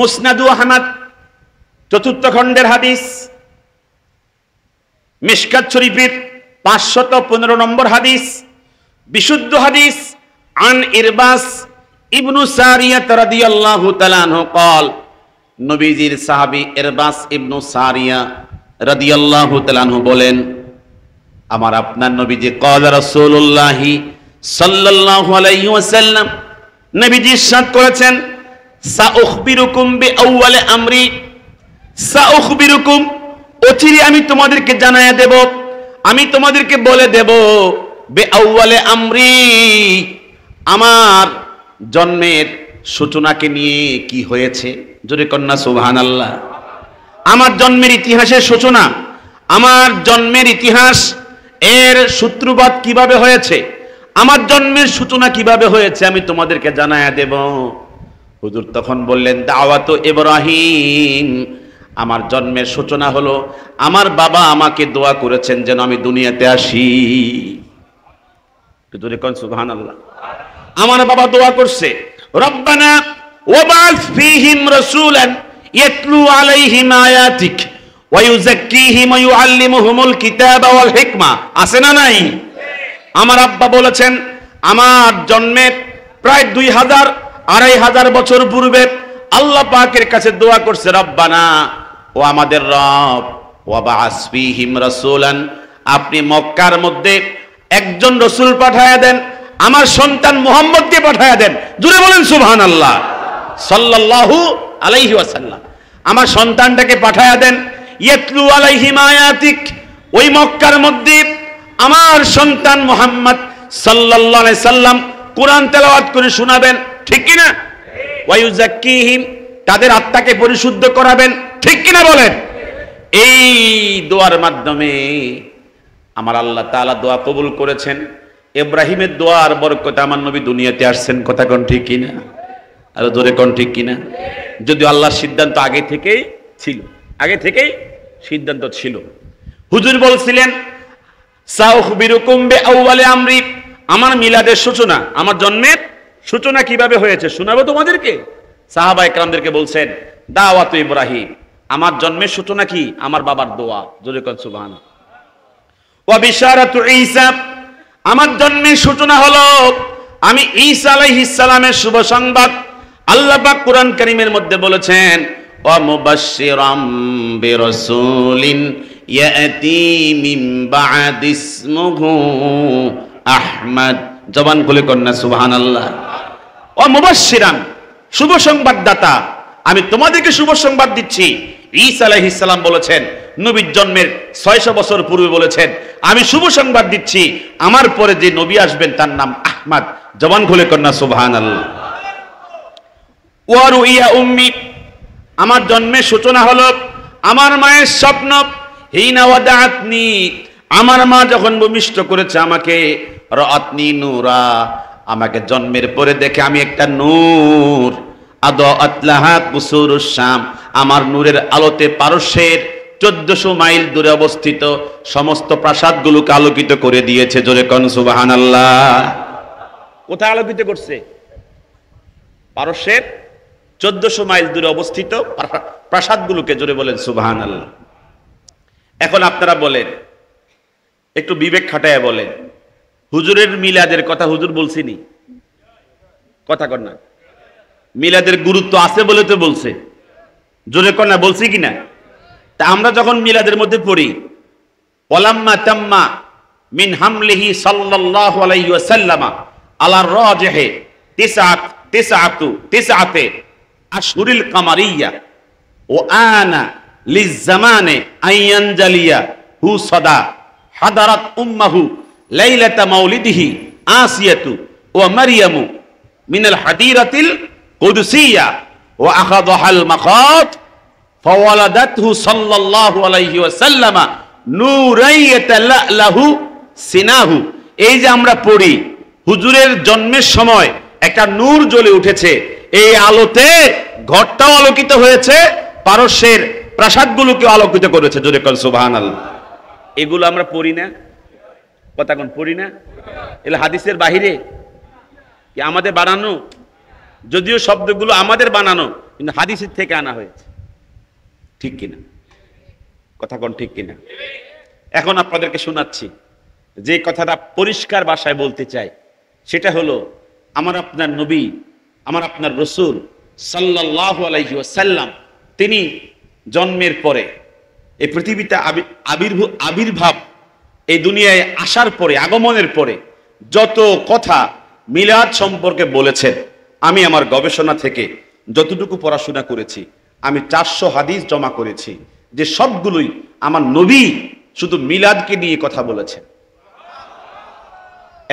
মুসনাদু আহমাদ চতুর্থ খণ্ডের হাদিস মিসকাত শরীফের পাঁচশত পনেরো নম্বর হাদিস বিশুদ্ধ হাদিস আন ইরবাস ইবনু সারিয়াত রাদিয়াল্লাহু আল্লাহ আনহু কল নবীজির সাহাবি এরবাস ইবনু সারিয়া রাদি আল্লাহ তালানহ বলেন আমার আপনার নবীজি কল রসুল্লাহি সাল্লাল্লাহু আলাইহি ওয়াসাল্লাম নবীজি ইরশাদ করেছেন আমি তোমাদেরকে জানাইয়া দেব আমি তোমাদেরকে বলে দেব বে আউ্বালে আমরি আমার জন্মের সূচনাকে নিয়ে কি হয়েছে জোরে কন্যা সুহান আল্লাহ আমার জন্মের ইতিহাসের সূচনা আমার জন্মের ইতিহাস এর সূত্রপাত কিভাবে হয়েছে আমার জন্মের সূচনা কিভাবে হয়েছে আমি তোমাদেরকে জানায়া দেব হুজুর তখন বললেন দাওয়াত ইব্রাহিম আমার জন্মের সূচনা হলো আমার বাবা আমাকে দোয়া করেছেন যেন আমি দুনিয়াতে আসি আল্লাহ আমার বাবা দোয়া করছে রব্বানা আছে না নাই আমার আব্বা বলেছেন আমার জন্মের প্রায় দুই হাজার আড়াই হাজার বছর পূর্বে আল্লাহ পাকের কাছে দোয়া করছে রব্বানা ও আমাদের রব ওয়াবা আসফিহিম রাসূলান আপনি মক্কার মধ্যে একজন রসুল পাঠায়া দেন আমার সন্তান মোহাম্মদকে পাঠায়া দেন জুড়ে বলেন সুহান আল্লাহ সাল্লাল্লাহু আলাইহি ওয়াসাল্লাম আমার সন্তানটাকে পাঠায়া দেন ইয়াতলু আলাইহি মায়াতিক ওই মক্কার মধ্যে আমার সন্তান মোহাম্মদ সাল্লাহ সাল্লাম কোরআন তেলাওয়াত করে শোনাবেন ঠিক কিনা ওয়াইউজাক্কিহিম তাদের আত্মাকে পরিশুদ্ধ করাবেন ঠিক কিনা বলেন এই দোয়ার মাধ্যমে আমার আল্লাহ তাআলা দোয়া কবুল করেছেন ইব্রাহিমের দোয়ার আর বরকতে আমার নবী দুনিয়াতে আসছেন কথা কোন ঠিক কিনা আর জোরে কোন ঠিক কিনা যদিও আল্লাহর সিদ্ধান্ত আগে থেকেই ছিল আগে থেকেই সিদ্ধান্ত ছিল হুজুর বলছিলেন সাউখ বিরুকুম্বে আউয়ালে আমরি আমার মিলাদের সূচনা আমার জন্মের সূচনা কিভাবে হয়েছে শোনাবো তোমাদেরকে সাহাবা একরামদেরকে বলছেন দাওয়াত ইব্রাহিম আমার জন্মের সূচনা কি আমার বাবার দোয়া জোরে কন আমার জন্মের সূচনা হলো আমি ঈসা আলাইহিস সালামের শুভ সংবাদ আল্লাহ পাক কোরআন মধ্যে বলেছেন ওয়া মুবাশশিরাম বিরাসূলিন ইয়াতি মিন বা'দ ইসমুহু আহমদ জবান খুলে কন্যা সুবহানাল্লাহ ও মুবাসিরান শুভ সংবাদদাতা আমি তোমাদেরকে শুভ সংবাদ দিচ্ছি ঈসা আলাইহিসসালাম বলেছেন নবীর জন্মের ছয়শ বছর পূর্বে বলেছেন আমি শুভ সংবাদ দিচ্ছি আমার পরে যে নবী আসবেন তার নাম আহমাদ জবান খুলে কন্যা সুবাহান আল্লাহ ওয়ারু ইয়া উম্মি আমার জন্মের সূচনা হলো আমার মায়ের স্বপ্ন হিনাওয়াদাতনি আমার মা যখন ভূমিষ্ঠ করেছে আমাকে রত্নি নূরা আমাকে জন্মের পরে দেখে আমি একটা নূর শাম আমার নূরের আলোতে পারস্যের চোদ্দশো মাইল দূরে অবস্থিত সমস্ত প্রাসাদগুলোকে আলোকিত করে দিয়েছে জোরে কন সুবাহান আল্লাহ কোথায় আলোকিত করছে পারস্যের চোদ্দশো মাইল দূরে অবস্থিত প্রাসাদগুলোকে জোরে বলেন সুবাহান আল্লাহ এখন আপনারা বলেন একটু বিবেক খাটায় বলেন হুজুরের মিলাদের কথা হুজুর বলছিনি কথা কর মিলাদের গুরুত্ব আছে বলে তো বলছে জোরে কর না বলছি কিনা তা আমরা যখন মিলাদের মধ্যে পড়ি পলাম্মা তাম্মা মিন হামলিহি সাল্লাল্লাহু আলাইহি ওয়াসাল্লামা আলা রাজিহি তিসআত তিসআতু তিসআতে আশহুরিল কামারিয়া ও আনা লিজামানে আইয়ানজালিয়া হু সদা হাদারাত উম্মাহু লাইলাতা মাউলিদিহি আসিয়াতু ওয়া মারিয়ামু মিনাল হাদিরাতিল কুদসিয়া ওয়া আখাযাহাল মাকাত ফাওয়ালাদাতহু সাল্লাল্লাহু আলাইহি ওয়াসাল্লাম লাহু সিনাহু এই যে আমরা পড়ি হুজুরের জন্মের সময় একটা নূর জ্বলে উঠেছে এই আলোতে ঘরটাও আলোকিত হয়েছে পারস্যের প্রাসাদগুলোকে আলোকিত করেছে জোরে কল সুবহানাল্লাহ এগুলো আমরা পড়ি না কোন পড়ি না এলে হাদিসের বাহিরে কি আমাদের বানানো যদিও শব্দগুলো আমাদের বানানো কিন্তু হাদিসের থেকে আনা হয়েছে ঠিক কিনা কোন ঠিক কিনা এখন আপনাদেরকে শোনাচ্ছি যে কথাটা পরিষ্কার ভাষায় বলতে চাই সেটা হলো আমার আপনার নবী আমার আপনার রসুল সাল্লাহ আলাইহি সাল্লাম তিনি জন্মের পরে এই পৃথিবীতে আবির্ভাব এই দুনিয়ায় আসার পরে আগমনের পরে যত কথা মিলাদ সম্পর্কে বলেছেন আমি আমার গবেষণা থেকে যতটুকু পড়াশোনা করেছি আমি চারশো হাদিস জমা করেছি যে সবগুলোই আমার নবী শুধু মিলাদকে নিয়ে কথা বলেছেন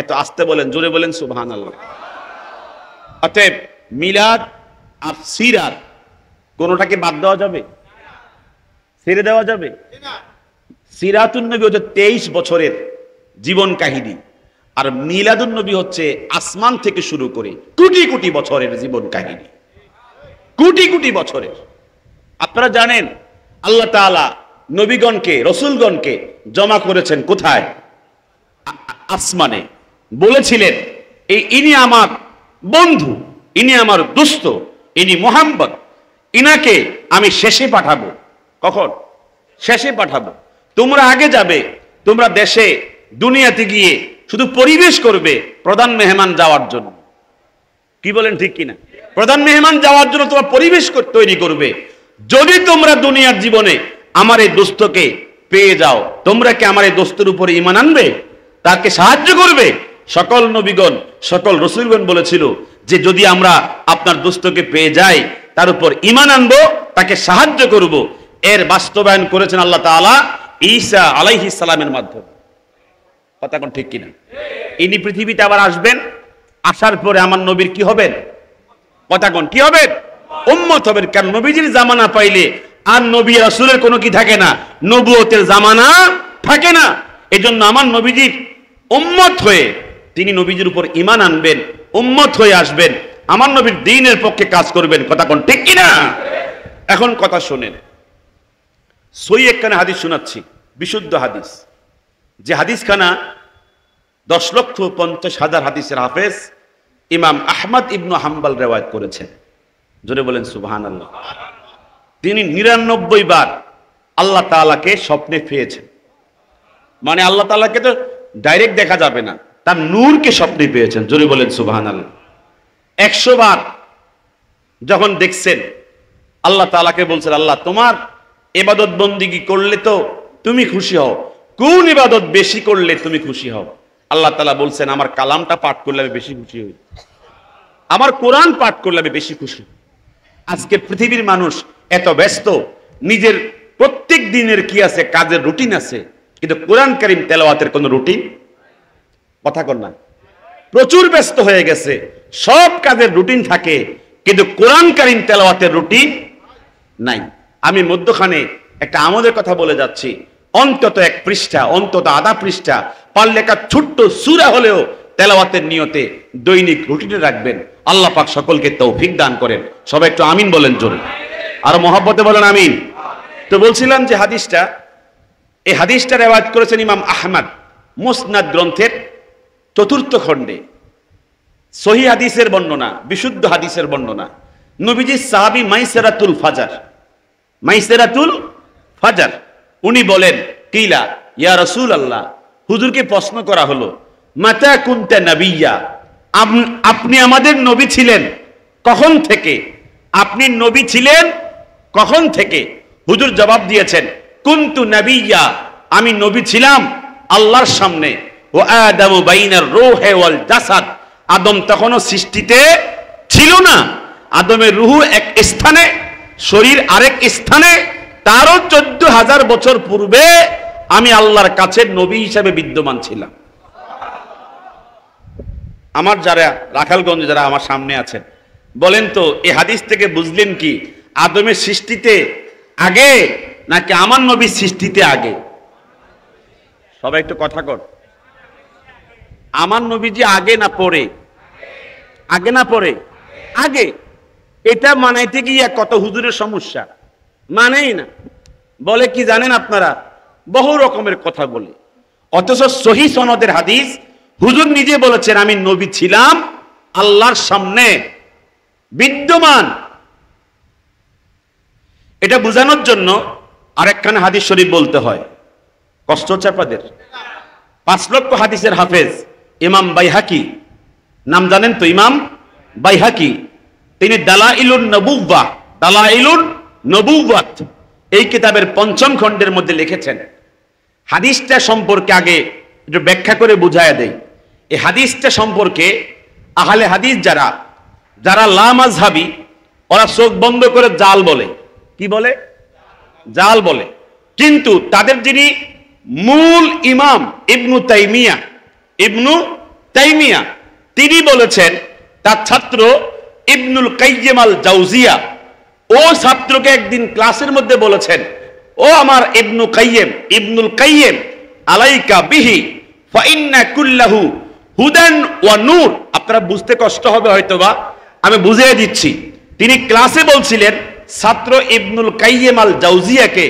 এত আসতে বলেন জোরে বলেন সুবাহান আল্লাহ অতএব মিলাদ আর সিরার কোনোটাকে বাদ দেওয়া যাবে ছেড়ে দেওয়া যাবে না সিরাতুন নবী হচ্ছে তেইশ বছরের জীবন কাহিনী আর মিলাদুন নবী হচ্ছে আসমান থেকে শুরু করে কোটি কোটি বছরের জীবন কাহিনী কোটি কোটি বছরের আপনারা জানেন আল্লাহ তালা নবীগণকে রসুলগণকে জমা করেছেন কোথায় আসমানে বলেছিলেন এই ইনি আমার বন্ধু ইনি আমার দুস্থ ইনি মোহাম্মদ ইনাকে আমি শেষে পাঠাবো কখন শেষে পাঠাবো তোমরা আগে যাবে তোমরা দেশে দুনিয়াতে গিয়ে শুধু পরিবেশ করবে প্রধান মেহমান যাওয়ার জন্য কি বলেন ঠিক কিনা প্রধান মেহমান যাওয়ার জন্য তোমরা পরিবেশ তৈরি করবে যদি তোমরা দুনিয়ার জীবনে আমার এই দোস্তকে পেয়ে যাও তোমরা কি আমার এই দোস্তের উপরে ইমান আনবে তাকে সাহায্য করবে সকল নবীগণ সকল রসুলগণ বলেছিল যে যদি আমরা আপনার দোস্তকে পেয়ে যাই তার উপর ইমান আনবো তাকে সাহায্য করব এর বাস্তবায়ন করেছেন আল্লাহ তালা ঈসা আলাইহ সালামের মাধ্যমে কথা কোন ঠিক কিনা ইনি পৃথিবীতে আবার আসবেন আসার পরে আমার নবীর কি হবেন কথা কোন কি হবেন উম্মত হবেন কারণ নবীজির জামানা পাইলে আর নবী রাসুলের কোনো কি থাকে না নবুয়তের জামানা থাকে না এজন্য আমার নবীজির উম্মত হয়ে তিনি নবীজির উপর ইমান আনবেন উম্মত হয়ে আসবেন আমার নবীর দিনের পক্ষে কাজ করবেন কথা কোন ঠিক কিনা এখন কথা শোনেন সই একখানে হাদিস শোনাচ্ছি বিশুদ্ধ হাদিস যে হাদিসখানা দশ লক্ষ পঞ্চাশ হাজার হাদিসের হাফেজ ইমাম আহমদ ইবনু হাম্বাল রেওয়ায়ত করেছেন জোরে বলেন সুবাহান আল্লাহ তিনি নিরানব্বই বার আল্লাহ তালাকে স্বপ্নে পেয়েছেন মানে আল্লাহ তালাকে তো ডাইরেক্ট দেখা যাবে না তার নূরকে স্বপ্নে পেয়েছেন জোরে বলেন সুবাহান আল্লাহ একশো বার যখন দেখছেন আল্লাহ তালাকে বলছেন আল্লাহ তোমার এবাদত বন্দিগি করলে তো তুমি খুশি হও কোন ইবাদত বেশি করলে তুমি খুশি হও আল্লাহ তালা বলছেন আমার কালামটা পাঠ করলে আমি বেশি খুশি হই আমার কোরআন পাঠ করলে আমি বেশি খুশি আজকে পৃথিবীর মানুষ এত ব্যস্ত নিজের প্রত্যেক দিনের কি আছে কাজের রুটিন আছে কিন্তু কোরআন করিম তেলাওয়াতের কোন রুটিন কথা কর না প্রচুর ব্যস্ত হয়ে গেছে সব কাজের রুটিন থাকে কিন্তু কোরআন করিম তেলাওয়াতের রুটিন নাই আমি মধ্যখানে একটা আমাদের কথা বলে যাচ্ছি অন্তত এক পৃষ্ঠা অন্তত আধা পৃষ্ঠা পারলে একটা ছোট্ট সুরা হলেও তেলাওয়াতের নিয়তে দৈনিক রুটিনে রাখবেন আল্লাহ পাক সকলকে তৌফিক দান করেন সবাই একটু আমিন বলেন জোরে আর মহাব্বতে বলেন আমিন তো বলছিলাম যে হাদিসটা এই হাদিসটা রেওয়াজ করেছেন ইমাম আহমদ মোসনাদ গ্রন্থের চতুর্থ খণ্ডে সহি হাদিসের বর্ণনা বিশুদ্ধ হাদিসের বর্ণনা নবীজি সাহাবি মাইসেরাতুল ফাজার মাইসেরাতুল ফাজার উনি বলেন কিলা ইয়া রসুল আল্লাহ হুজুরকে প্রশ্ন করা হলো মাতা কুন্তা নবিয়া আপনি আমাদের নবী ছিলেন কখন থেকে আপনি নবী ছিলেন কখন থেকে হুজুর জবাব দিয়েছেন কুন্তু নবিয়া আমি নবী ছিলাম আল্লাহর সামনে ও আদম বাইনার রোহে ওয়াল জাসাদ আদম তখনও সৃষ্টিতে ছিল না আদমের রুহু এক স্থানে শরীর আরেক স্থানে তারও চোদ্দ হাজার বছর পূর্বে আমি আল্লাহর কাছে নবী হিসাবে বিদ্যমান ছিলাম আমার যারা রাখালগঞ্জ যারা আমার সামনে আছেন বলেন তো এ হাদিস থেকে বুঝলেন কি আদমের সৃষ্টিতে আগে নাকি আমার নবীর সৃষ্টিতে আগে সবাই একটু কথা কর আমার নবী যে আগে না পরে আগে না পরে আগে এটা মানাইতে গিয়ে কত হুজুরের সমস্যা মানেই না বলে কি জানেন আপনারা বহু রকমের কথা বলে অথচ সহি সনদের হাদিস হুজুর নিজে বলেছেন আমি নবী ছিলাম আল্লাহর সামনে বিদ্যমান এটা বোঝানোর জন্য আরেকখানে হাদিস শরীফ বলতে হয় কষ্ট চাপাদের পাঁচ লক্ষ হাদিসের হাফেজ ইমাম বাইহাকি নাম জানেন তো ইমাম বাইহাকি তিনি দালা ইলুন নবুব্বা দালা ইলুন নবুবাত এই কিতাবের পঞ্চম খণ্ডের মধ্যে লিখেছেন হাদিসটা সম্পর্কে আগে একটু ব্যাখ্যা করে বুঝায় দেই এই হাদিসটা সম্পর্কে আহলে হাদিস যারা যারা লামাজহাবি ওরা চোখ বন্ধ করে জাল বলে কি বলে জাল বলে কিন্তু তাদের যিনি মূল ইমাম ইবনু তাইমিয়া ইবনু তাইমিয়া তিনি বলেছেন তার ছাত্র ইবনুল কাইজেমাল জাউজিয়া ও ছাত্রকে একদিন ক্লাসের মধ্যে বলেছেন ও আমার ইবনু কাইয়েম ইবনুল কাইয়েম আলাইকা বিহি ফাইন্না কুল্লাহু হুদান ওয়া নূর আপনারা বুঝতে কষ্ট হবে হয়তোবা আমি বুঝিয়ে দিচ্ছি তিনি ক্লাসে বলছিলেন ছাত্র ইবনুল কাইয়েম আল জাউজিয়াকে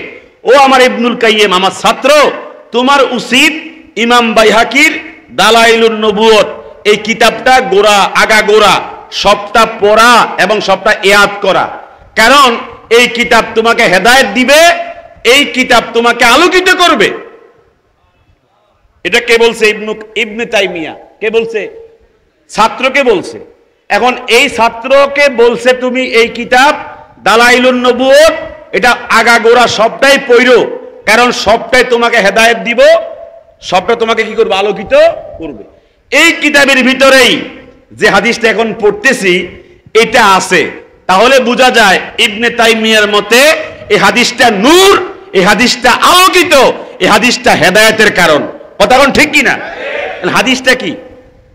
ও আমার ইবনুল কাইয়েম আমার ছাত্র তোমার উচিত ইমাম বাইহাকির দালাইলুন নবুয়ত এই কিতাবটা গোড়া আগা গোড়া সবটা পড়া এবং সবটা এয়াদ করা কারণ এই কিতাব তোমাকে হেদায়ত দিবে এই কিতাব তোমাকে আলোকিত করবে এটা কে বলছে ইবনু ইবনে তাইমিয়া কে বলছে ছাত্রকে বলছে এখন এই ছাত্রকে বলছে তুমি এই কিতাব দালাইলুন নবুয়ত এটা আগাগোড়া সবটাই পৈর কারণ সবটাই তোমাকে হেদায়ত দিব সবটা তোমাকে কি করবে আলোকিত করবে এই কিতাবের ভিতরেই যে হাদিসটা এখন পড়তেছি এটা আছে তাহলে বোঝা যায় ইবনে তাইমিয়ার মতে এই হাদিসটা নূর এই হাদিসটা আলোকিত এই হাদিসটা হেদায়তের কারণ কথা এখন ঠিক কিনা হাদিসটা কি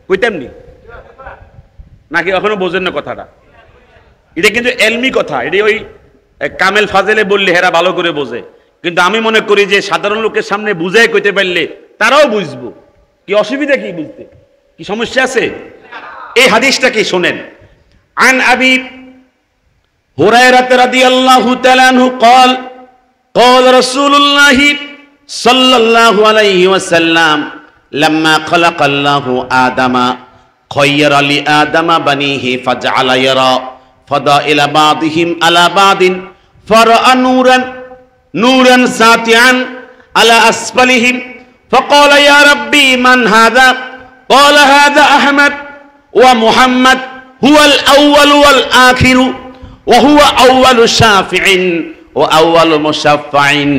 বুঝতামনি নাকি এখনো বোঝেন না কথাটা এটা কিন্তু এলমি কথা এটি ওই কামেল ফাজেলে বললে হেরা ভালো করে বোঝে কিন্তু আমি মনে করি যে সাধারণ লোকের সামনে বুঝে কইতে পারলে তারাও বুঝবো কি অসুবিধা কি বুঝতে কি সমস্যা আছে এই হাদিসটা কি শোনেন আন আবি হুরায়রাত রাদিয়াল্লাহু তাআলা আনহু قال قال رسول الله صلى الله عليه وسلم لما خلق الله آدم خير لآدم بنيه فجعل يرى فضائل بعضهم على بعض فرأى نورا نورا ساتعا على أسفلهم فقال يا ربي من هذا قال هذا أحمد ওয়া মুহাম্মদ হুয়াল আউয়াল ওয়াল আখিরু ওয়া হুয়া আউয়ালু শাফিঈন ওয়া আউয়ালু মুশাফফাইন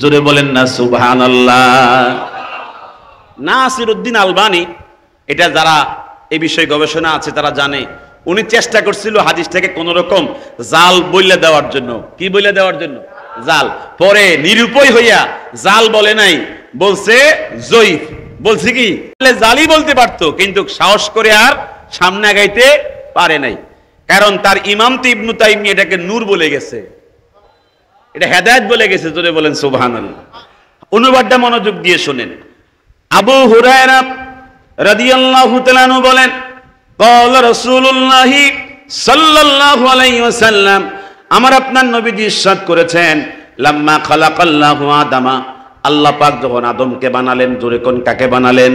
জোরে বলেন না সুবহানাল্লাহ নাসিরউদ্দিন আলবানি এটা যারা এই বিষয়ে গবেষণা আছে তারা জানে উনি চেষ্টা করছিল হাদিসটাকে কোন রকম জাল বইলে দেওয়ার জন্য কি বইলে দেওয়ার জন্য জাল পরে নিরুপয় হইয়া জাল বলে নাই বলছে জৈফ বলছি কি জালি বলতে পারত কিন্তু সাহস করে আর সামনে আগাইতে পারে নাই কারণ তার ইমাম তো ইবনু তাইমি এটাকে নূর বলে গেছে এটা হেদায়ত বলে গেছে জোরে বলেন সোভান অনুবাদটা মনোযোগ দিয়ে শোনেন আবু হুরায়রা রাদিয়াল্লাহু তাআলা বলেন قال رسول الله صلى الله عليه وسلم আমার আপনার নবীজি ইরশাদ করেছেন লাম্মা খালাকাল্লাহু আদামা আল্লাহ পাক যখন আদমকে বানালেন জোরে কোন কাকে বানালেন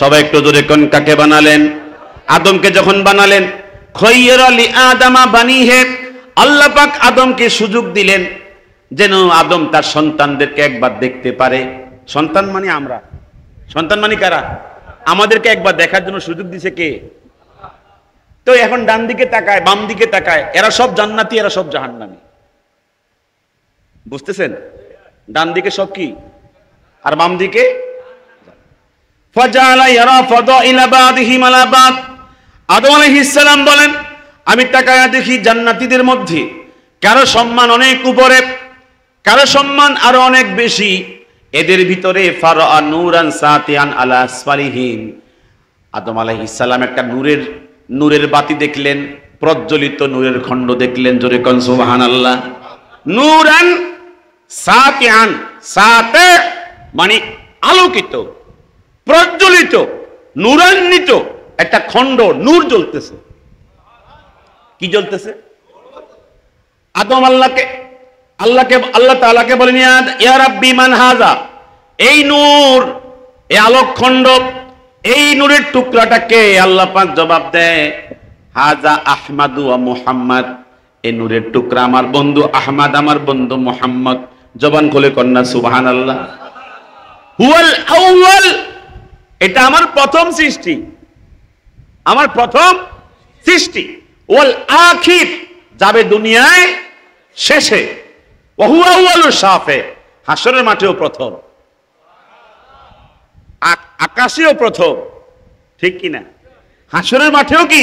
সবাই একটু জোরে কোন কাকে বানালেন আদমকে যখন বানালেন খৈয়ের আলী আদামা বানিহে আল্লাহ পাক আদমকে সুযোগ দিলেন যেন আদম তার সন্তানদেরকে একবার দেখতে পারে সন্তান মানে আমরা সন্তান মানে কারা আমাদেরকে একবার দেখার জন্য সুযোগ দিছে কে তো এখন ডান দিকে তাকায় বাম দিকে তাকায় এরা সব জান্নাতি এরা সব জাহান্নামি বুঝতেছেন ডান দিকে সব কি আর বাম দিকে আদম বলেন আমি তাকায়া দেখি জান্নাতীদের মধ্যে কারো সম্মান অনেক উপরে কারো সম্মান আরো অনেক বেশি এদের ভিতরে আদম আলাহ ইসালাম একটা নূরের নূরের বাতি দেখলেন প্রজ্বলিত নূরের খণ্ড দেখলেন জোরে কনসুবাহান আল্লাহ নূরান সাতিয়ান সাতে মানে আলোকিত প্রজ্বলিত নুরান্বিত একটা খণ্ড নূর জ্বলতেছে কি জ্বলতেছে আদম আল্লাহকে আল্লাহকে আল্লাহ তাআলাকে বলেন ইয়া রাব্বি মান হাযা এই নূর এই আলোক খণ্ড এই নূরের টুকরাটাকে আল্লাহ পাক জবাব দেয় হাজা আহমাদু মুহাম্মদ এই নূরের টুকরা আমার বন্ধু আহমাদ আমার বন্ধু মোহাম্মদ জবান কোলে কন্যা সুবাহান আল্লাহ হুয়াল আউয়াল এটা আমার প্রথম সৃষ্টি আমার প্রথম সৃষ্টি ওয়াল আখির যাবে দুনিয়ায় শেষে ওহুয়াউল সাফে হাসরের মাঠেও প্রথম আকাশেও প্রথম ঠিক কিনা হাসরের মাঠেও কি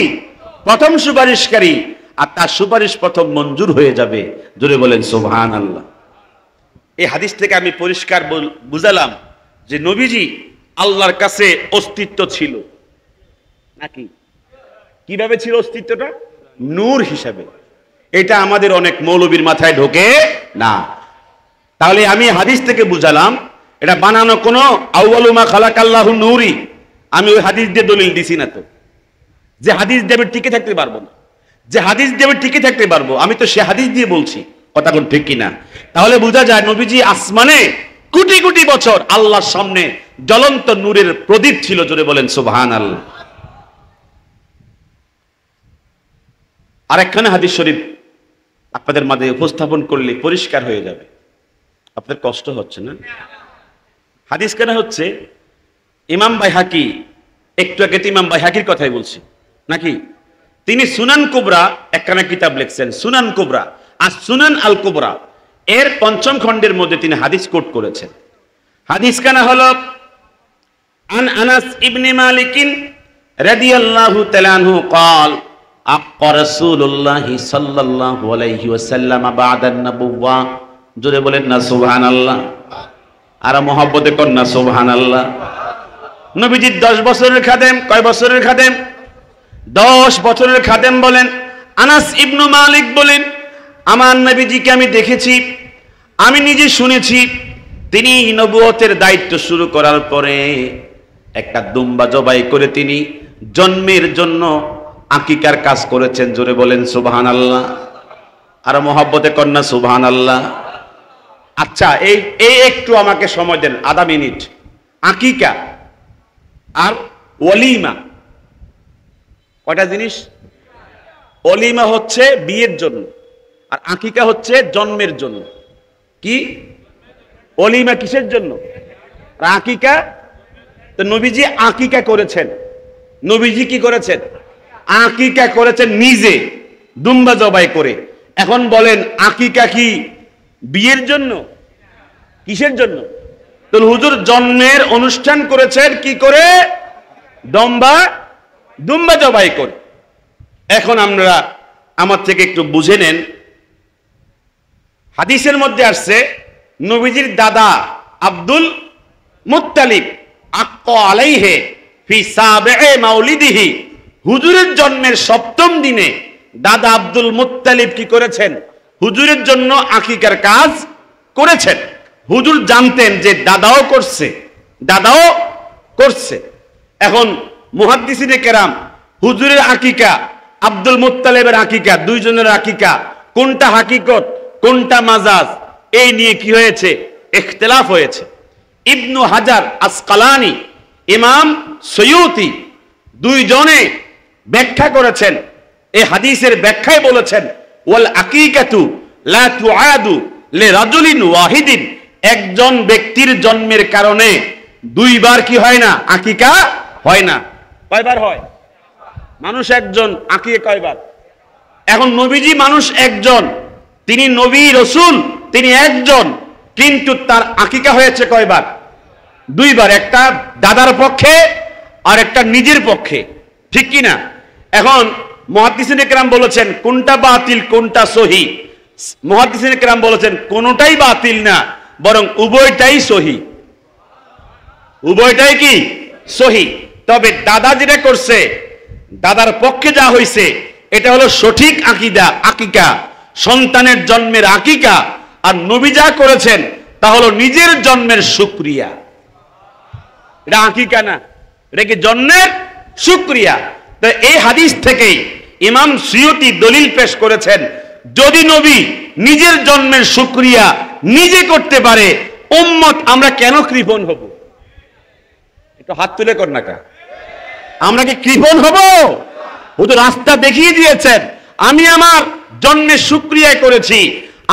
প্রথম সুপারিশকারী আর তার সুপারিশ প্রথম মঞ্জুর হয়ে যাবে জুড়ে বলেন সোহান আল্লাহ এই হাদিস থেকে আমি পরিষ্কার বুঝালাম যে নবীজি আল্লাহর কাছে অস্তিত্ব ছিল নাকি কিভাবে ছিল অস্তিত্বটা নূর হিসাবে এটা আমাদের অনেক মৌলবীর মাথায় ঢোকে না তাহলে আমি হাদিস থেকে বুঝালাম এটা বানানো কোনো আউ্বালুমা খালাকাল্লাহ নৌরি আমি ওই হাদিস দিয়ে দলিল দিছি না তো যে হাদিস দেবে টিকে থাকতে পারবো না যে হাদিস দেবে টিকে থাকতে পারবো আমি তো সে হাদিস দিয়ে বলছি কথা কোন ঠিক কিনা তাহলে বোঝা যায় নবীজি আসমানে কোটি কোটি বছর আল্লাহর সামনে জ্বলন্ত নূরের প্রদীপ ছিল জোরে বলেন সুবহান আল্লাহ আরেকখানে হাদিস শরীফ আপনাদের মাঝে উপস্থাপন করলে পরিষ্কার হয়ে যাবে আপনাদের কষ্ট হচ্ছে না হাদিস কেন হচ্ছে ইমাম বাইহাকি একটু আগে তো ইমাম বাইহাকির কথাই বলছি নাকি তিনি সুনান কুবরা একখানা কিতাব লিখছেন সুনান কুবরা আর সুনান আল কুবরা এর পঞ্চম খণ্ডের মধ্যে তিনি হাদিস কোট করেছেন হাদিস কানা হল আন আনাস ইবনে মালিকিন আল্লাহু তাআলাহু কল আক্ক রাসূলুল্লাহ সাল্লাল্লাহু আলাইহি ওয়াসাল্লাম বাদান নবুয়া জোরে বলেন না সুবহানাল্লাহ আর মহব্বতে কর না সুবহানাল্লাহ নবীজির 10 বছরের খাদেম কয় বছরের খাদেম দশ বছরের খাদেম বলেন আনাস ইবনু মালিক বলেন আমার নবীজিকে আমি দেখেছি আমি নিজে শুনেছি তিনি নবুয়তের দায়িত্ব শুরু করার পরে একটা দুম্বা জবাই করে তিনি জন্মের জন্য আকিকার কাজ করেছেন জোরে বলেন সুবাহান আল্লাহ আর মোহাব্বতে কন্যা সুবাহান আল্লাহ আচ্ছা এই এই একটু আমাকে সময় দেন আধা মিনিট আকিকা আর ওলিমা কয়টা জিনিস অলিমা হচ্ছে বিয়ের জন্য আর আকিকা হচ্ছে জন্মের জন্য কি অলিমা কিসের জন্য আঁকিকা আকিকা তো নবীজি আকিকা করেছেন নবীজি কি করেছেন আকিকা করেছেন নিজে দুম্বা জবাই করে এখন বলেন আকিকা কি বিয়ের জন্য কিসের জন্য তো হুজুর জন্মের অনুষ্ঠান করেছেন কি করে দম্বা দুম্বা জবাই করে এখন আমরা আমার থেকে একটু বুঝে নেন হাদিসের মধ্যে আসছে নবীজির দাদা আব্দুল মুতালিব আক্ক আলাইহে ফি সাবে মাউলিদিহি হুজুরের জন্মের সপ্তম দিনে দাদা আব্দুল মুতালিব কি করেছেন হুজুরের জন্য আকিকার কাজ করেছেন হুজুর জানতেন যে দাদাও করছে দাদাও করছে এখন মুহাদ্দিসিনে কেরাম হুজুরের আকিকা আব্দুল মুতালেবের আকিকা দুইজনের আকিকা কোনটা হাকিকত কোনটা মাজাজ এই নিয়ে কি হয়েছে ইখতলাফ হয়েছে ইবনু হাজার আসকালানি ইমাম সৈয়তি দুইজনে ব্যাখ্যা করেছেন এ হাদিসের ব্যাখ্যায় বলেছেন ওয়াল আকিকাতু লা তুআদু লিরাজুলিন ওয়াহিদিন একজন ব্যক্তির জন্মের কারণে দুইবার কি হয় না আকিকা হয় না কয়বার হয় মানুষ একজন আঁকিয়ে কয়বার এখন নবীজি মানুষ একজন তিনি নবী রসুল তিনি একজন কিন্তু তার আকিকা হয়েছে কয়বার দুইবার একটা দাদার পক্ষে আর একটা নিজের পক্ষে ঠিক কিনা এখন মহাদিসাম বলেছেন কোনটা বাতিল কোনটা সহি মহাদিসাম বলেছেন কোনোটাই বাতিল না বরং উভয়টাই সহি উভয়টাই কি সহি তবে দাদা যেটা করছে দাদার পক্ষে যা হয়েছে এটা হলো সঠিক আকিদা আকিকা সন্তানের জন্মের আকিকা আর নবী যা করেছেন তা হলো নিজের জন্মের সুক্রিয়া এটা আকিকা না এটা কি জন্মের সুক্রিয়া তো এই হাদিস থেকেই ইমাম সিয়তি দলিল পেশ করেছেন যদি নবী নিজের জন্মের সুক্রিয়া নিজে করতে পারে উম্মত আমরা কেন কৃপণ হব একটু হাত তুলে কর না কা আমরা কি কৃপণ হব ও তো রাস্তা দেখিয়ে দিয়েছেন আমি আমার জন্মে শুক্রিয়া করেছি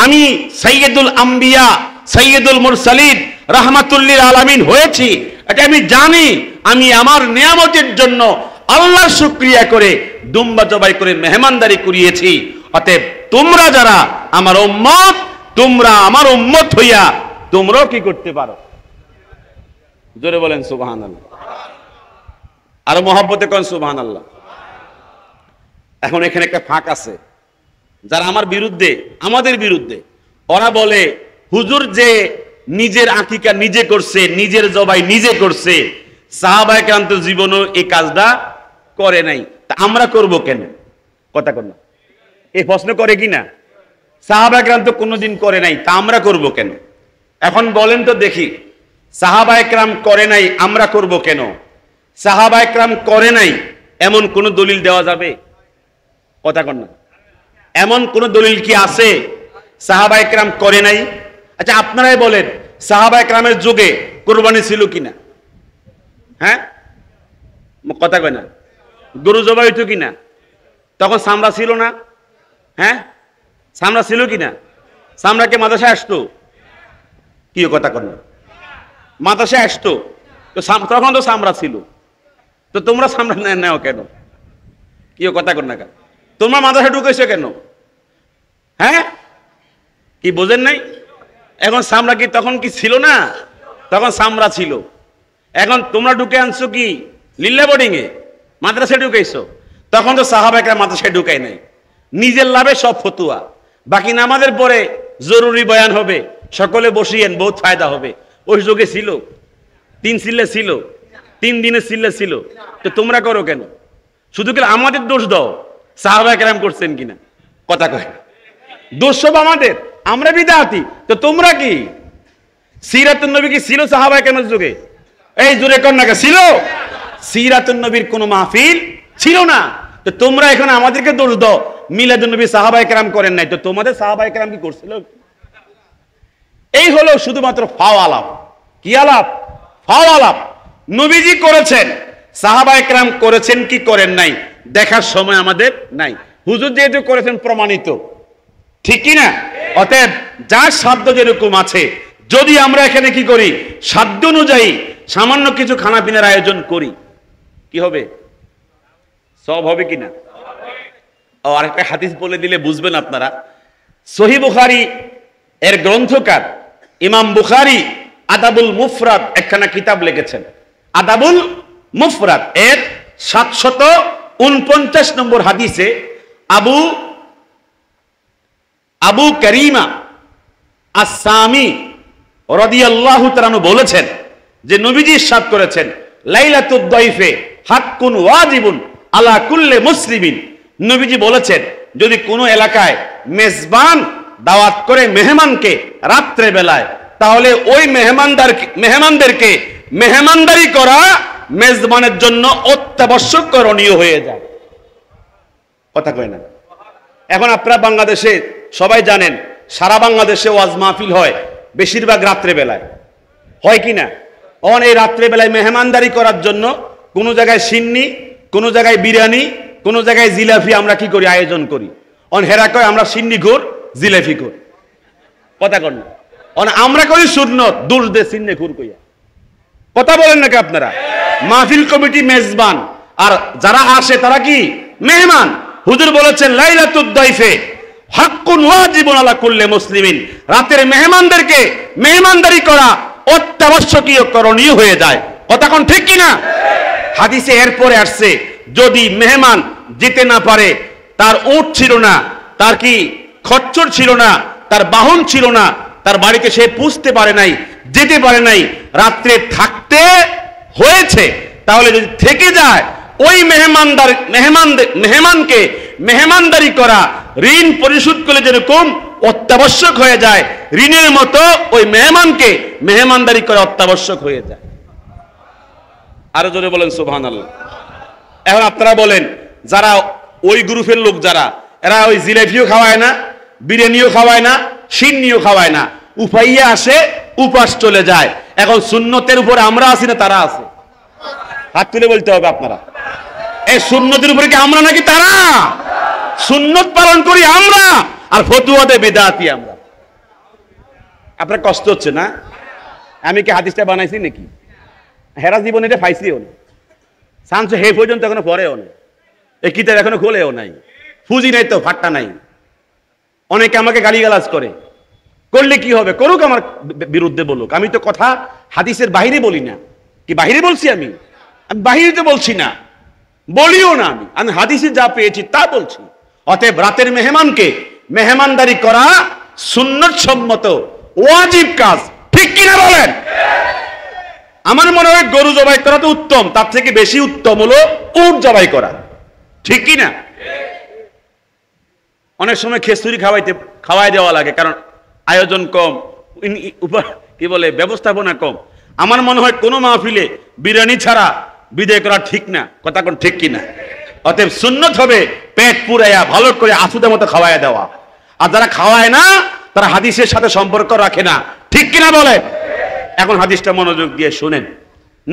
আমি সৈয়দুল আম্বিয়া সৈয়দুল মুরসালিদ রাহমাতুল্লিল আলামিন হয়েছি এটা আমি জানি আমি আমার নিয়ামতের জন্য আল্লাহ শুক্রিয়া করে দুম্বা জবাই করে মেহমানদারি করিয়েছি অতএব তোমরা যারা আমার উম্মত তোমরা আমার উম্মত হইয়া তোমরাও কি করতে পারো জোরে বলেন সুবাহান আল্লাহ আর মহব্বতে কন সুবাহান আল্লাহ এখন এখানে একটা ফাঁক আছে যারা আমার বিরুদ্ধে আমাদের বিরুদ্ধে ওরা বলে হুজুর যে নিজের আকিকা নিজে করছে নিজের জবাই নিজে করছে সাহাবায়কান্ত জীবনও এই কাজটা করে নাই তা আমরা করব কেন কথা কর এই প্রশ্ন করে কি না সাহাবায়ক্রান্ত কোনোদিন করে নাই তা আমরা করব কেন এখন বলেন তো দেখি সাহাবায়করাম করে নাই আমরা করব কেন সাহাবায়করাম করে নাই এমন কোনো দলিল দেওয়া যাবে কথা কন না এমন কোন দলিল কি আছে সাহাবা একরাম করে নাই আচ্ছা আপনারাই বলেন সাহাবা একরামের যুগে কোরবানি ছিল কিনা হ্যাঁ কথা কয় না গরু জবাই হইতো কিনা তখন সামরা ছিল না হ্যাঁ সামরা ছিল কিনা সামরাকে মাদ্রাসায় আসতো কি কথা কর মাদ্রাসায় আসতো তো তখন তো সামরা ছিল তো তোমরা সামরা নেও কেন কি কথা কর না কেন তোমরা মাদ্রাসা ঢুকেছে কেন হ্যাঁ কি বোঝেন নাই এখন সামরা কি তখন কি ছিল না তখন সামরা ছিল এখন তোমরা ঢুকে আনছো কি লিল্লা বোর্ডিংয়ে মাদ্রাসায় ঢুকেছো তখন তো সাহাবাকরা মাদ্রাসায় ঢুকাই নাই নিজের লাভে সব ফতুয়া বাকি নামাজের পরে জরুরি বয়ান হবে সকলে বসিয়েন বহুত ফায়দা হবে ওই যুগে ছিল তিন সিল্লে ছিল তিন দিনের সিল্লে ছিল তো তোমরা করো কেন শুধু কি আমাদের দোষ দাও সাহাবা কেরাম করছেন কিনা কথা কয় দুঃসব আমাদের আমরা হাতি তো তোমরা কি সিরাতুন নবী কি ছিল সাহাবা কেরামের যুগে এই জুড়ে কন্যাকে ছিল সিরাতুন নবীর কোনো মাহফিল ছিল না তো তোমরা এখন আমাদেরকে দোষ দাও মিলাদুন নবী সাহাবাই কেরাম করেন নাই তো তোমাদের সাহাবাই কেরাম কি করছিল এই হলো শুধুমাত্র ফাও আলাপ কি আলাপ ফাও আলাপ নবীজি করেছেন সাহাবাই কেরাম করেছেন কি করেন নাই দেখার সময় আমাদের নাই হুজুর যেহেতু করেছেন প্রমাণিত ঠিক না অতএব যার সাধ্য যেরকম আছে যদি আমরা এখানে কি করি সাধ্য অনুযায়ী সামান্য কিছু খানা পিনার আয়োজন করি কি হবে সব হবে কি না ও আরেকটা হাতিস বলে দিলে বুঝবেন আপনারা সহি বুখারি এর গ্রন্থকার ইমাম বুখারি আদাবুল মুফরাত একখানা কিতাব লিখেছেন আদাবুল মুফরাত এর সাতশত উনপঞ্চাশ নম্বর হাদিসে আবু আবু করিমা আসামি রদিয়াল্লাহ বলেছেন যে নবীজি সাত করেছেন লাইলাতুদ্দাইফে হাক্কুন ওয়াজিবুন আলা কুল্লে মুসলিমিন নবীজি বলেছেন যদি কোনো এলাকায় মেজবান দাওয়াত করে মেহমানকে রাত্রে বেলায় তাহলে ওই মেহমানদার মেহমানদেরকে মেহমানদারি করা মেজবানের জন্য অত্যাবশ্যক করণীয় হয়ে যায় কথা কয় না এখন আপনারা বাংলাদেশে সবাই জানেন সারা বাংলাদেশে ওয়াজ মাহফিল হয় বেশিরভাগ রাত্রেবেলায় হয় কি না অন এই রাত্রেবেলায় মেহমানদারি করার জন্য কোনো জায়গায় সিন্নি কোনো জায়গায় বিরিয়ানি কোনো জায়গায় জিলাফি আমরা কি করি আয়োজন করি অন হেরা কয় আমরা সিন্নি ঘুর জিলাফি ঘুর কথা কর না অন আমরা করি শূন্য দূর দে সিন্নে ঘুর কইয়া কথা বলেন নাকি আপনারা মাহফিল কমিটি মেজবান আর যারা আসে তারা কি মেহমান হুজুর বলেছেন লাইলাতুদ্দাইফে হাক্কুন ওয়াজিবুন আলা কুল্লি মুসলিমিন রাতের মেহমানদেরকে মেহমানদারি করা অত্যাবশ্যকীয় করণীয় হয়ে যায় কথা কোন ঠিক না হাদিসে এরপরে আসছে যদি মেহমান যেতে না পারে তার উট ছিল না তার কি খচ্চর ছিল না তার বাহন ছিল না তার বাড়িতে সে পুষতে পারে নাই যেতে পারে নাই রাত্রে থাকতে হয়েছে তাহলে যদি থেকে যায় ওই মেহমানদার মেহমান মেহমানকে মেহমানদারি করা ঋণ পরিশোধ করলে যেরকম অত্যাবশ্যক হয়ে যায় ঋণের মতো ওই মেহমানকে মেহমানদারি করা অত্যাবশ্যক হয়ে যায় আরো জোরে বলেন সুহান আল্লাহ এখন আপনারা বলেন যারা ওই গ্রুপের লোক যারা এরা ওই জিলেপিও খাওয়ায় না বিরিয়ানিও খাওয়ায় না সিন্নিও খাওয়ায় না উপাইয়া আসে উপাস চলে যায় এখন সুন্নতের উপরে আমরা আছি না তারা আছে হাত তুলে বলতে হবে আপনারা এই সুন্নতের উপরে কি আমরা নাকি তারা সুন্নত পালন করি আমরা আর ফতুয়াতে বেদাতি আমরা আপনার কষ্ট হচ্ছে না আমি কি হাদিসটা বানাইছি নাকি হেরা জীবনে এটা ফাইসিও না সাংস হে পর্যন্ত এখনো পরেও না এই কিতাব এখনো খোলেও নাই ফুজি নাই তো ভাট্টা নাই অনেকে আমাকে গালিগালাজ করে করলে কি হবে করুক আমার বিরুদ্ধে বলুক আমি তো কথা হাদিসের বাহিরে বলি না কি বাহিরে বলছি আমি আমি বাহিরে বলছি না বলিও না আমি আমি হাদিসে যা পেয়েছি তা বলছি অতএব রাতের মেহমানকে মেহমানদারি করা সুন্নত সম্মত ওয়াজিব কাজ ঠিক কিনা বলেন আমার মনে হয় গরু জবাই করা তো উত্তম তার থেকে বেশি উত্তম হলো উট জবাই করা ঠিক কিনা অনেক সময় খেসুরি খাওয়াইতে খাওয়াই দেওয়া লাগে কারণ আয়োজন কম কি বলে ব্যবস্থাপনা কম আমার মনে হয় কোনো মাহফিলে বিরিয়ানি ছাড়া বিদায় করা ঠিক না কথা কোন ঠিক কিনা অতএব সুন্নত হবে পেট পুরাইয়া ভালো করে আসুদের মতো খাওয়াইয়া দেওয়া আর যারা খাওয়ায় না তারা হাদিসের সাথে সম্পর্ক রাখে না ঠিক কিনা বলে এখন হাদিসটা মনোযোগ দিয়ে শুনেন